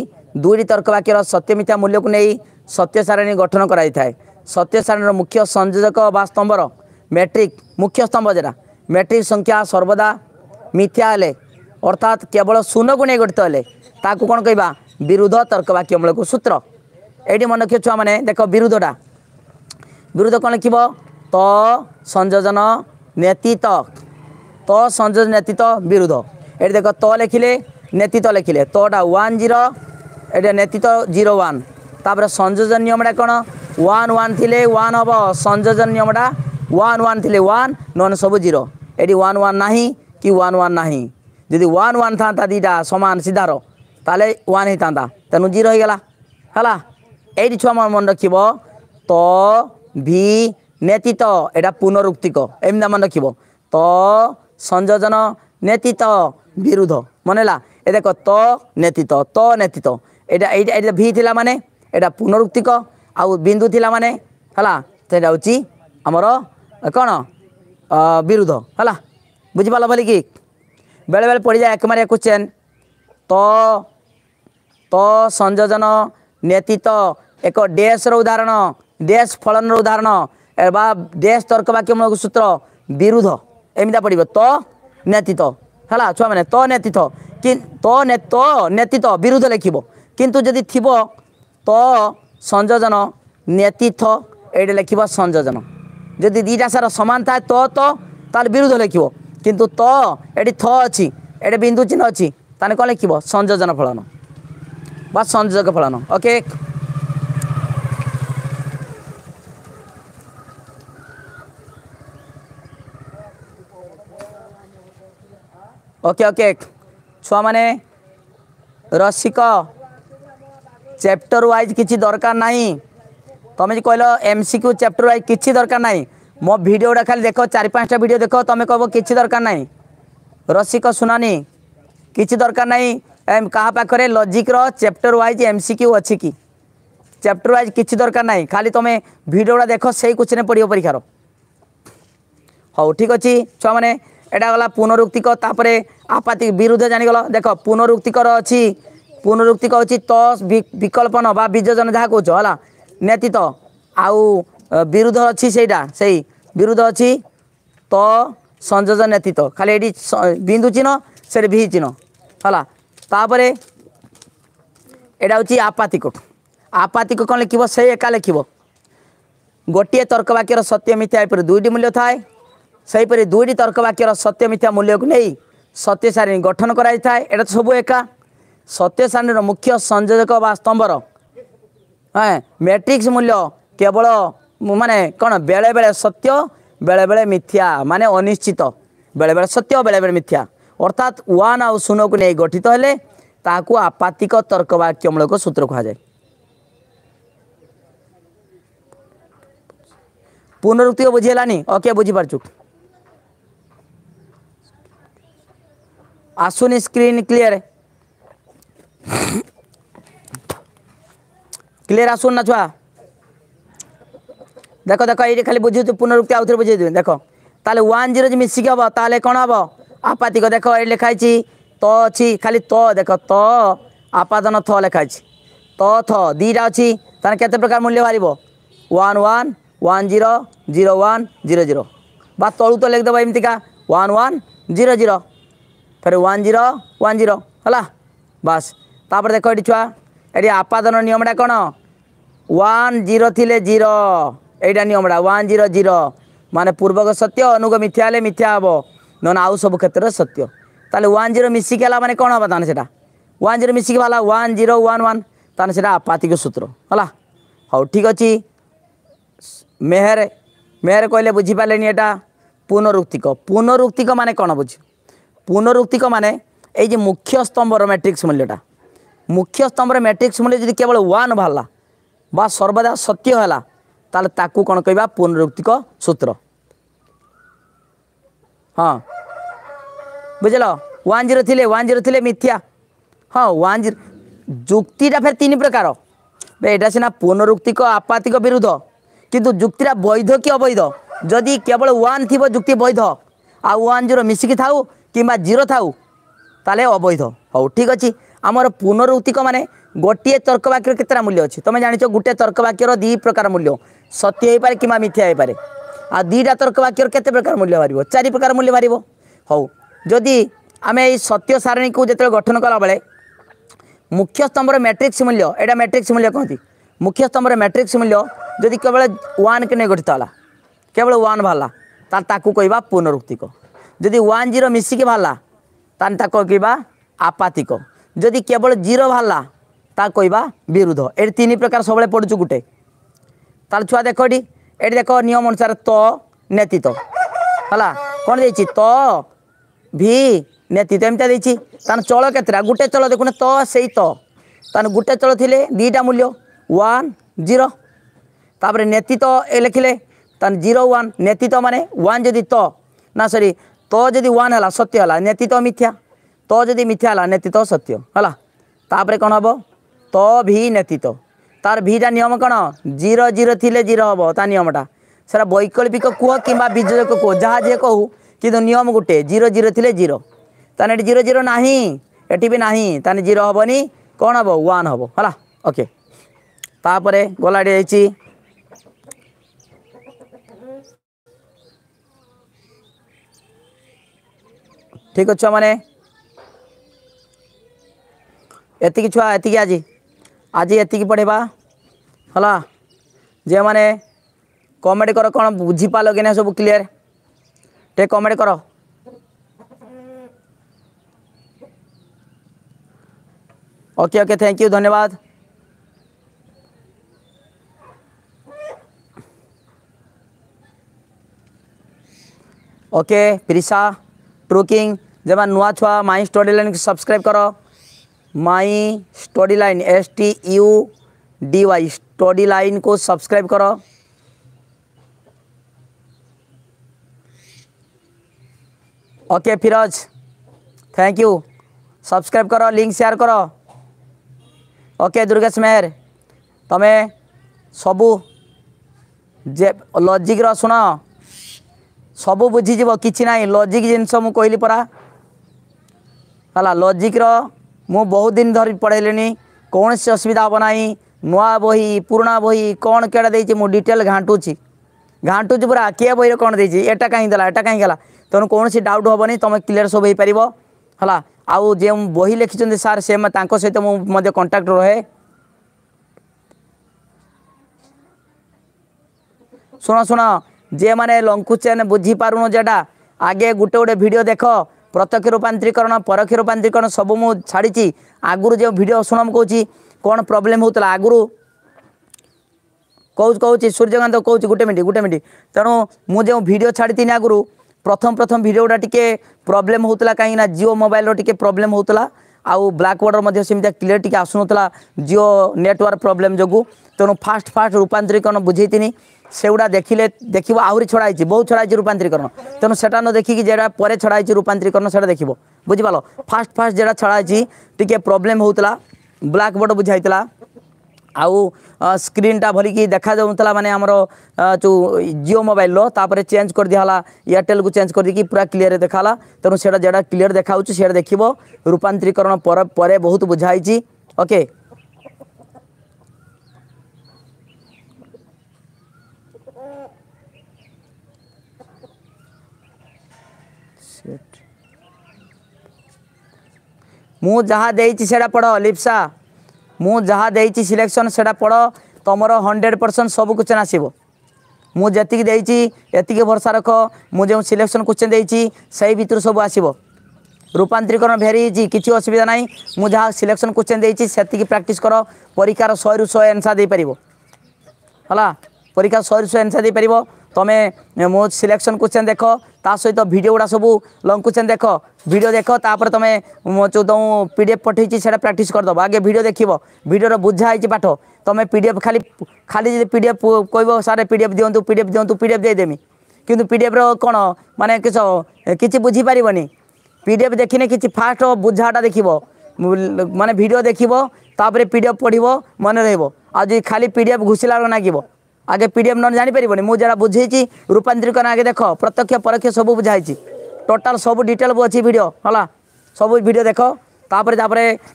ଦୁଇଟି ତର୍କବାକ୍ୟର ସତ୍ୟ ମିଥ୍ୟା ମୂଲ୍ୟକୁ ନେଇ ସତ୍ୟ ସାରଣୀ ଗଠନ କରାଯାଇଥାଏ ସତ୍ୟ ସାରଣୀର ମୁଖ୍ୟ ସଂଯୋଜକ ବା ସ୍ତମ୍ଭର ମେଟ୍ରିକ୍ ମୁଖ୍ୟ ସ୍ତମ୍ଭ ଯେଟା ମ୍ୟାଟ୍ରିକ୍ ସଂଖ୍ୟା ସର୍ବଦା ମିଥ୍ୟା ହେଲେ ଅର୍ଥାତ୍ କେବଳ ଶୂନକୁ ନେଇ ଗଠିତ ହେଲେ ତାକୁ କ'ଣ କହିବା ବିରୁଦ୍ଧ ତର୍କବାକ୍ୟମୂଳକ ସୂତ୍ର ଏଇଠି ମନେ ରଖିବ ଛୁଆମାନେ ଦେଖ ବିରୁଦ୍ଧଟା ବିରୁଦ୍ଧ କ'ଣ ଲେଖିବ ତ ସଂଯୋଜନ ନେତିତ ତ ସଂଯୋଜନ ନେତିତ ବିରୁଦ୍ଧ ଏଠି ଦେଖ ତ ଲେଖିଲେ ନେତିତ ଲେଖିଲେ ତଟା ୱାନ୍ ଜିରୋ ଏଇଟା ନେତିତ ଜିରୋ ୱାନ୍ ତାପରେ ସଂଯୋଜନ ନିୟମଟା କ'ଣ ୱାନ୍ ୱାନ୍ ଥିଲେ ୱାନ୍ ହେବ ସଂଯୋଜନ ନିୟମଟା ୱାନ୍ ୱାନ୍ ଥିଲେ ୱାନ୍ ନହେଲେ ସବୁ ଜିରୋ এটি ওয়ান ওয়ান নাহি কি ওয়ান ওয়ান নাহি যদি ওয়ান ওয়ান থাকা দুইটা সমান সিদ্ধার তাহলে ওয়ান হয়ে থা তেন জি রয়ে গেল এই এইটি ছমান মনে রাখব ত ভি নেতৃত্ব এটা পুনরুক্তিক এমনি মনে রাখব ত সংযোজন নেতৃত্ব বিরোধ মনে হল এ দেখ ত নেতৃত্ব ত নেতৃত্ব এটা এই এটা ভি লা মানে এটা পুনরুক্তিক আিন্দু লা মানে হেলা সেটা হচ্ছে আমার কণ ବିରୁଦ୍ଧ ହେଲା ବୁଝିପାରିଲ ବୋଲିକି ବେଳେବେଳେ ପଡ଼ିଯାଏ ଏକମାରି କୋଶ୍ଚେନ୍ ତ ତ ସଂଯୋଜନ ନେତିତ ଏକ ଡ୍ୟାସ୍ର ଉଦାହରଣ ଡ୍ୟାସ୍ ଫଳନର ଉଦାହରଣ ବା ଡ୍ୟାସ୍ ତର୍କବାକ୍ୟମୂଳକ ସୂତ୍ର ବିରୁଦ୍ଧ ଏମିତିଆ ପଡ଼ିବ ତ ନେତିତ ହେଲା ଛୁଆମାନେ ତ ନେତିତ କି ତ ତ ନେତିତ ବିରୁଦ୍ଧ ଲେଖିବ କିନ୍ତୁ ଯଦି ଥିବ ତ ସଂଯୋଜନ ନେତିଥ ଏଇଟା ଲେଖିବ ସଂଯୋଜନ ଯଦି ଦୁଇଟା ସାର ସମାନ ଥାଏ ତ ତ ତାହେଲେ ବିରୁଦ୍ଧ ଲେଖିବ କିନ୍ତୁ ତ ଏଠି ଥ ଅଛି ଏଠି ବିନ୍ଦୁ ଚିହ୍ନ ଅଛି ତାହେଲେ କ'ଣ ଲେଖିବ ସଂଯୋଜନ ଫଳନ বা সংযোজক ফলন ওকে ওকে ওকে ছুয়া মানে রসিক চ্যাপ্টর ওয়াইজ কিছু দরকার নাই তুমি যে কহিল এমসিকিউ চ্যাপ্টর ওয়াইজ কিছু দরকার নাই মো ভিডিওটা খালি দেখ চারি পাঁচটা ভিডিও দেখ তুমি কব কিছু দরকার নাই রসিক শুনানি কিছু দরকার নাই কাহা পাখে লজিক্র চ্যাপ্টর ওয়াইজ এমসিকিউ অছি কি চ্যাপ্টর ওয়াইজ কিছু দরকার নাই খালি তুমি ভিডিওটা দেখ সেই কোশ্চেন পড়িব পরীক্ষার হো ঠিক অছি ছুঁ মানে এটা গলা পুনরুক্তিক তাপরে আপাতিক বিরুদ্ধে জানিগল দেখ পুনরুক্তিকর অছি পুনরুক্তিক হচ্ছে তস বিকল্পন বা বিজোজন যা কোচ হলা ନେତିତ ଆଉ ବିରୁଦ୍ଧ ଅଛି ସେଇଟା ସେଇ ବିରୁଦ୍ଧ ଅଛି ତ ସଂଯୋଜ ନେତିତ ଖାଲି ଏଠି ବିନ୍ଦୁ ଚିହ୍ନ ସେଠି ଭି ଚିହ୍ନ ହେଲା ତାପରେ ଏଇଟା ହେଉଛି ଆପାତିକ ଆପାତିକ କ'ଣ ଲେଖିବ ସେ ଏକା ଲେଖିବ ଗୋଟିଏ ତର୍କବାକ୍ୟର ସତ୍ୟ ମିଥ୍ୟା ଏପରି ଦୁଇଟି ମୂଲ୍ୟ ଥାଏ ସେହିପରି ଦୁଇଟି ତର୍କବାକ୍ୟର ସତ୍ୟ ମିଥ୍ୟା ମୂଲ୍ୟକୁ ନେଇ ସତ୍ୟ ସାରିଣୀ ଗଠନ କରାଯାଇଥାଏ ଏଇଟା ତ ସବୁ ଏକା ସତ୍ୟ ସାରିଣୀର ମୁଖ୍ୟ ସଂଯୋଜକ ବା ସ୍ତମ୍ଭର ମେଟ୍ରିକ୍ସ ମୂଲ୍ୟ କେବଳ ମାନେ କ'ଣ ବେଳେବେଳେ ସତ୍ୟ ବେଳେବେଳେ ମିଥ୍ୟା ମାନେ ଅନିଶ୍ଚିତ ବେଳେବେଳେ ସତ୍ୟ ବେଳେବେଳେ ମିଥ୍ୟା ଅର୍ଥାତ୍ ୱାନ୍ ଆଉ ଶୂନକୁ ନେଇ ଗଠିତ ହେଲେ ତାହାକୁ ଆପାତିକ ତର୍କବାକ୍ୟମୂଳକ ସୂତ୍ର କୁହାଯାଏ ପୁନରୁକ୍ତି ବୁଝି ହେଲାନି ଓକେ ବୁଝିପାରୁଛୁ ଆସୁନି ସ୍କ୍ରିନ୍ କ୍ଲିୟର ক্লিয়ার আসুন না ছুয়া দেখো দেখো এইটা খালি বুঝিয়েছি পুনরুক্তি আউথরে বুঝিয়ে দেবেন দেখো তাহলে ওয়ান জিরো যদি মিশিকি হব তাহলে কোণ হব আপাতিক দেখো এটি লেখা হয়েছি ত অছি খালি ত দেখো ত আপাদন থ লেখা হয়েছি ত থ দুইটা অছি তাহলে কত প্রকার মূল্য বাহার one one one zero zero one zero zero বা তলু তো লিখে দেব এমতিকা ওয়ান ওয়ান জিরো জিরো ফের ওয়ান জিরো ওয়ান জিরো হল বাস তাপরে দেখো এটি ছুয়া ये आपादन नियमटा कौन वन जीरो जीरो यहाँ नियमटा वन जीरो जीरो मान पूर्वक सत्य अनुग मिथ्या मिथ्या हे ना आउ सब क्षेत्र में सत्य वन जीरो मिसिकला मानते कौन हाँ तेज वन जीरो मिसिक बाला वन जीरो वन वन तेटा आपातिक सूत्र है हाँ ठीक अच्छे मेहर मेहर कहले बुझीपाले यहाँ पुनरुक्तिक पुनरुक्तिक मान कौन बुझ पुनरुक्तिक मान ये मुख्य स्तंभर मैट्रिक्स मूल्यटा ମୁଖ୍ୟ ସ୍ତମ୍ଭରେ ମେଟ୍ରିକ୍ସ ମୂଲ୍ୟ ଯଦି କେବଳ ୱାନ୍ ବାହାରିଲା ବା ସର୍ବଦା ସତ୍ୟ ହେଲା ତାହେଲେ ତାକୁ କ'ଣ କହିବା ପୁନରୁକ୍ତିକ ସୂତ୍ର ହଁ ବୁଝିଲ ୱାନ୍ ଜିରୋ ଥିଲେ ୱାନ୍ ଜିରୋ ଥିଲେ ମିଥ୍ୟା ହଁ ୱାନ୍ ଜିରୋ ଯୁକ୍ତିଟା ଫେର ତିନି ପ୍ରକାର ଏଇଟା ସିନା ପୁନରୁକ୍ତିକ ଆପାତିକ ବିରୁଦ୍ଧ କିନ୍ତୁ ଯୁକ୍ତିଟା ବୈଧ କି ଅବୈଧ ଯଦି କେବଳ ୱାନ୍ ଥିବ ଯୁକ୍ତି ବୈଧ ଆଉ ୱାନ୍ ଜିରୋ ମିଶିକି ଥାଉ କିମ୍ବା ଜିରୋ ଥାଉ ତାହେଲେ ଅବୈଧ ହଉ ଠିକ୍ ଅଛି आमर पुनरुक्तिक मैंने गोटे तर्कवाक्य वाक्य मूल्य अच्छे तुम जान गोटे तर्क वाक्यर दी प्रकार मूल्य सत्य हो पाए कि मिथ्या हो पाए आ दुईटा तर्क वाक्यर प्रकार मूल्य बाहर चारि प्रकार मूल्य बाहर हौ जदि आम सत्य सारणी को जिते गठन कला बेले मुख्य स्तंभ मैट्रिक्स मूल्य एटा मैट्रिक्स मूल्य कहती मुख्य स्तंभ मैट्रिक्स मूल्य जदि केवल वन के नहीं गठित होगा केवल वन बाहर ताकू कह पुनरुक्तिक जदि वन जीरो मिसिक बाहर तान कह आपातिक ଯଦି କେବଳ ଜିରୋ ବାହାରିଲା ତା କହିବା ବିରୁଦ୍ଧ ଏଠି ତିନି ପ୍ରକାର ସବୁବେଳେ ପଡ଼ୁଛୁ ଗୋଟେ ତାହେଲେ ଛୁଆ ଦେଖ ଏଠି ଏଠି ଦେଖ ନିୟମ ଅନୁସାରେ ତ ନେତିତ ହେଲା କ'ଣ ଦେଇଛି ତ ଭି ନେତିତ ଏମିତିଆ ଦେଇଛି ତାହେଲେ ଚଳ କେତେଟା ଗୋଟେ ଚଳ ଦେଖୁନ ତ ସେଇ ତ ତାହେଲେ ଗୋଟେ ଚଳ ଥିଲେ ଦୁଇଟା ମୂଲ୍ୟ ୱାନ୍ ଜିରୋ ତାପରେ ନେତିତ ଏ ଲେଖିଲେ ତାହେଲେ ଜିରୋ ୱାନ୍ ନେତିତ ମାନେ ୱାନ୍ ଯଦି ତ ନା ସରି ତ ଯଦି ୱାନ୍ ହେଲା ସତ୍ୟ ହେଲା ନେତିତ ମିଥ୍ୟା ତ ଯଦି ମିଥ୍ୟା ହେଲା ନେତିତ ସତ୍ୟ ହେଲା ତାପରେ କ'ଣ ହେବ ତ ଭି ନେତିତ ତାର ଭିଟା ନିୟମ କ'ଣ ଜିରୋ ଜିରୋ ଥିଲେ ଜିରୋ ହେବ ତା ନିୟମଟା ସେଟା ବୈକଳ୍ପିକ କୁହ କିମ୍ବା ବିଜୟକ କୁହ ଯାହା ଯିଏ କହୁ କିନ୍ତୁ ନିୟମ ଗୋଟେ ଜିରୋ ଜିରୋ ଥିଲେ ଜିରୋ ତାହେଲେ ଏଠି ଜିରୋ ଜିରୋ ନାହିଁ ଏଠି ବି ନାହିଁ ତାହେଲେ ଜିରୋ ହେବନି କ'ଣ ହେବ ୱାନ୍ ହେବ ହେଲା ଓକେ ତାପରେ ଗଲାଟି ହେଇଛି ଠିକ୍ ଅଛି ଛୁଆମାନେ एति की छुआ एति आज आज ये एति की पढ़ेबा हला जे माने कमेंट करो कोन बुझि पालो के सब क्लियर टे कमेंट करो ओके ओके थैंक यू धन्यवाद ओके प्रिशा ट्रुकिंग जब नुआ छुआ माइंड स्टडी लर्निंग सब्सक्राइब करो my study line S T U D Y study line को सब्सक्राइब करो okay Firoz thank you subscribe करो लिंक शेयर करो ओके दुर्गेश मेहर तुम्हें सब जे लजिक्र शुण सब बुझीज कि ना लजिक जिनस मुझे कहली परा है लजिक्र मु बहुत दिन धरी पढ़े कौन से असुविधा हम ना नुआ बही पुराणा बही कौन क्या दे डिटेल घाँटू घाँटू पूरा किए बही कौन देटा कहीं देटा कहीं गला तेना कौन डाउट हेनी तुम्हें क्लीयर सब हो पार है आउ जो बही लिखिं सार से सहित मुझे कंटाक्ट रोहे शुण शुण जे मैंने लंकुचेन बुझीपार जेटा आगे गोटे गोटे भिड देख ପ୍ରତ୍ୟକ୍ଷ ରୂପାନ୍ତରୀକରଣ ପରୋକ୍ଷ ରୂପାନ୍ତରୀକରଣ ସବୁ ମୁଁ ଛାଡ଼ିଛି ଆଗରୁ ଯେଉଁ ଭିଡ଼ିଓ ଶୁଣ ମୁଁ କହୁଛି କ'ଣ ପ୍ରୋବ୍ଲେମ୍ ହେଉଥିଲା ଆଗରୁ କହୁଛି କହୁଛି ସୂର୍ଯ୍ୟକାନ୍ତ କହୁଛି ଗୋଟେ ମିନିଟ୍ ଗୋଟେ ମିନିଟ୍ ତେଣୁ ମୁଁ ଯେଉଁ ଭିଡ଼ିଓ ଛାଡ଼ିଥିଲି ଆଗରୁ ପ୍ରଥମ ପ୍ରଥମ ଭିଡ଼ିଓଟା ଟିକେ ପ୍ରୋବ୍ଲେମ୍ ହେଉଥିଲା କାହିଁକିନା ଜିଓ ମୋବାଇଲ୍ର ଟିକେ ପ୍ରୋବ୍ଲେମ୍ ହେଉଥିଲା ଆଉ ବ୍ଲାକ୍ ବୋର୍ଡ଼ର ମଧ୍ୟ ସେମିତି କ୍ଲିଅର୍ ଟିକେ ଆସୁନଥିଲା ଜିଓ ନେଟୱାର୍କ ପ୍ରୋବ୍ଲେମ୍ ଯୋଗୁଁ ତେଣୁ ଫାଷ୍ଟ ଫାଷ୍ଟ ରୂପାନ୍ତରୀକରଣ ବୁଝେଇଥିଲି से गुड़ा देखिले देख आहरी छड़ाई बहुत छड़ाई रूपातरीकरण तेनाली न देखिकी जेटा पर छड़ाई रूपातरीकरण से देख बुझिपाल फास्ट फास्ट जेटा छड़ाई टी प्रोब्लेम होता ब्लाकबोर्ड बुझाई आउ स्क्रीनटा भल कि देखा जाऊला मानने जो जिओ मोबाइल रोपे चेंज कर दिहला एयरटेल को चेंज कर दे कि पूरा क्लीयर देखाला तेणु से क्लीयर देखा सीटा देख रूपातरीकरण पर बहुत बुझाई ओके मुझे पढ़ लिप्सा मुझे सिलेक्शन से तुम हंड्रेड परसेंट सब क्वेश्चन आसव मुझी एतिक भरसा रख मुझे सिलेक्शन क्वेश्चन देखी से सब आसव रूपातरीकरण भेरी किसी असुविधा ना मुझे सिलेक्शन क्वेश्चन से प्राक्ट कर परीक्षार शहे रु शहे एनसर दे पार है परीक्षा शहे रु शहे एनसर दे पार तुम्हें मो सिलेक्शन क्वेश्चन देख ତା ସହିତ ଭିଡ଼ିଓ ଗୁଡ଼ା ସବୁ ଲଙ୍ଗ କ୍ୱେଶ୍ଚନ୍ ଦେଖ ଭିଡ଼ିଓ ଦେଖ ତାପରେ ତୁମେ ଯେଉଁ ତୁମ ପି ଡି ଏଫ୍ ପଠେଇଛି ସେଇଟା ପ୍ରାକ୍ଟିସ୍ କରିଦେବ ଆଗେ ଭିଡ଼ିଓ ଦେଖିବ ଭିଡ଼ିଓର ବୁଝା ହେଇଛି ପାଠ ତୁମେ ପି ଡି ଏଫ୍ ଖାଲି ଖାଲି ଯଦି ପି ଡି ଏଫ୍ କହିବ ସାର୍ ପି ଡି ଏଫ୍ ଦିଅନ୍ତୁ ପି ଡି ଏଫ୍ ଦିଅନ୍ତୁ ପି ଡି ଏଫ୍ ଦେଇଦେମି କିନ୍ତୁ ପି ଡି ଏଫ୍ର କ'ଣ ମାନେ କିସ କିଛି ବୁଝିପାରିବନି ପି ଡି ଏଫ୍ ଦେଖିନେ କିଛି ଫାଷ୍ଟ ବୁଝାଟା ଦେଖିବ ମାନେ ଭିଡ଼ିଓ ଦେଖିବ ତାପରେ ପି ଡି ଏଫ୍ ପଢ଼ିବ ମନେ ରହିବ ଆଉ ଯଦି ଖାଲି ପି ଡି ଏଫ୍ ଘୁଷିଲା ଲାଗିବ आगे पी पीडीएम डीएम जानी जापरि मुझे बुझे रूपातरीकरण आगे देख प्रत्यक्ष परोक्ष सब बुझाई टोटाल सब डिटेल अच्छी भिड है सब भिड देख तापर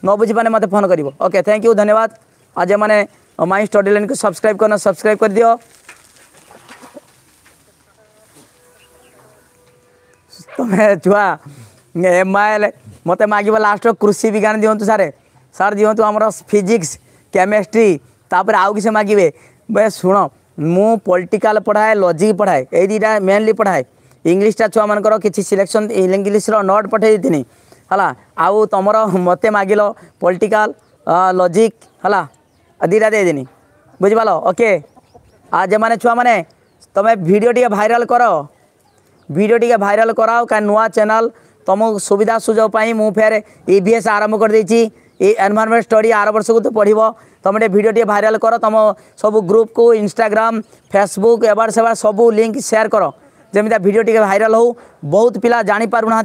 न बुझी पाने मत फोन करके ओके थैंक यू धन्यवाद आज मैंने माई स्टडी लाइन को सब्सक्राइब करना सब्सक्राइब कर दियो तुम्हें छुआ एम आई एल मत माग लास्ट कृषि विज्ञान दिवत सारे सार दिवत आम फिजिक्स केमेस्ट्री तापर आउ किसी मागे बे शुण ମୁଁ ପଲିଟିକାଲ୍ ପଢ଼ାଏ ଲଜିକ୍ ପଢ଼ାଏ ଏଇ ଦୁଇଟା ମେନ୍ଲି ପଢ଼ାଏ ଇଂଲିଶଟା ଛୁଆମାନଙ୍କର କିଛି ସିଲେକ୍ସନ୍ ଇଂଲିଶର ନୋଟ୍ ପଠାଇ ଦେଇଥିଲି ହେଲା ଆଉ ତୁମର ମୋତେ ମାଗିଲ ପଲିଟିକାଲ୍ ଲଜିକ୍ ହେଲା ଦୁଇଟା ଦେଇଦେନି ବୁଝିପାରିଲ ଓକେ ଆ ଯେମାନେ ଛୁଆମାନେ ତୁମେ ଭିଡ଼ିଓ ଟିକେ ଭାଇରାଲ୍ କର ଭିଡ଼ିଓ ଟିକେ ଭାଇରାଲ୍ କରାଅ କାରଣ ନୂଆ ଚ୍ୟାନେଲ୍ ତୁମ ସୁବିଧା ସୁଯୋଗ ପାଇଁ ମୁଁ ଫେର୍ ଇ ଭି ଏସ୍ ଆରମ୍ଭ କରିଦେଇଛି এই এনভায়রনমেন্ট স্টডি আর বর্ষক তো পড়ব তুমি টিকে ভিডিওটি ভাইরাল কর তুম সব গ্রুপ কু ইনস্টাগ্রাম ফেসবুক এবার সেবার সবু লিঙ্ক সেয়ার কর যেমি ভিডিওটি ভাইরাল হো বহুত পিলা জাঁপারু না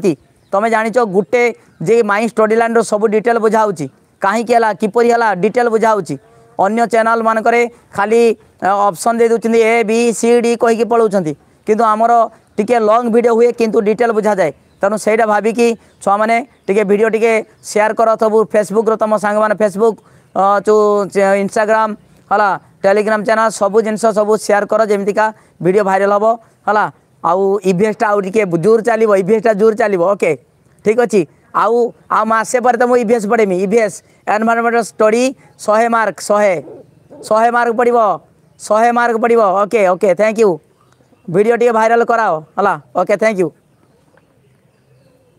তুমি জাঁচ গোটে যে মাই স্টডি লাইন্র সব ডিটেল বুঝাওছি কী হল কিপর হল ডিটেল বুঝাওছি অন্য চ্যানেল মানকরে খালি অপসন দিয়ে দেছেন এ বি সি ডি কী পলাউছেন কিন্তু আমার টিকি লং ভিডিও হুয়ে কিন্তু ডিটেল বুঝা যায় तेनालीटा भाविकी छुआ मैंने भिडियो टी सेयार कर सब फेसबुक रम सांग फेसबुक जो इनस्टाग्राम हला टेलीग्राम चैनल सब जिन सब सेयार कर जमीका भिड भाइराल हम हला आउ इभीएसटा आए जोर चलो इभीएसटा जोर चलो ओके ठीक अच्छे आउ आउ मसे पर मुझे इभीएस पढ़ेमी इभीएस एनभारमेंटल स्टडी शहे मार्क शहे शहे मार्क पड़ो शहे मार्क पड़ो okay okay thank you video टे भाइराल कराओ हला ओके थैंक यू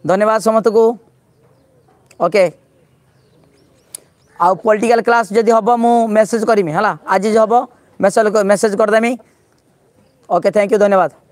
धन्यवाद समस्त को ओके आ पॉलिटिकल क्लास जदि हम मुझे मेसेज करमी है आज हम मेसेज मेसेज करदेमी ओके थैंक यू धन्यवाद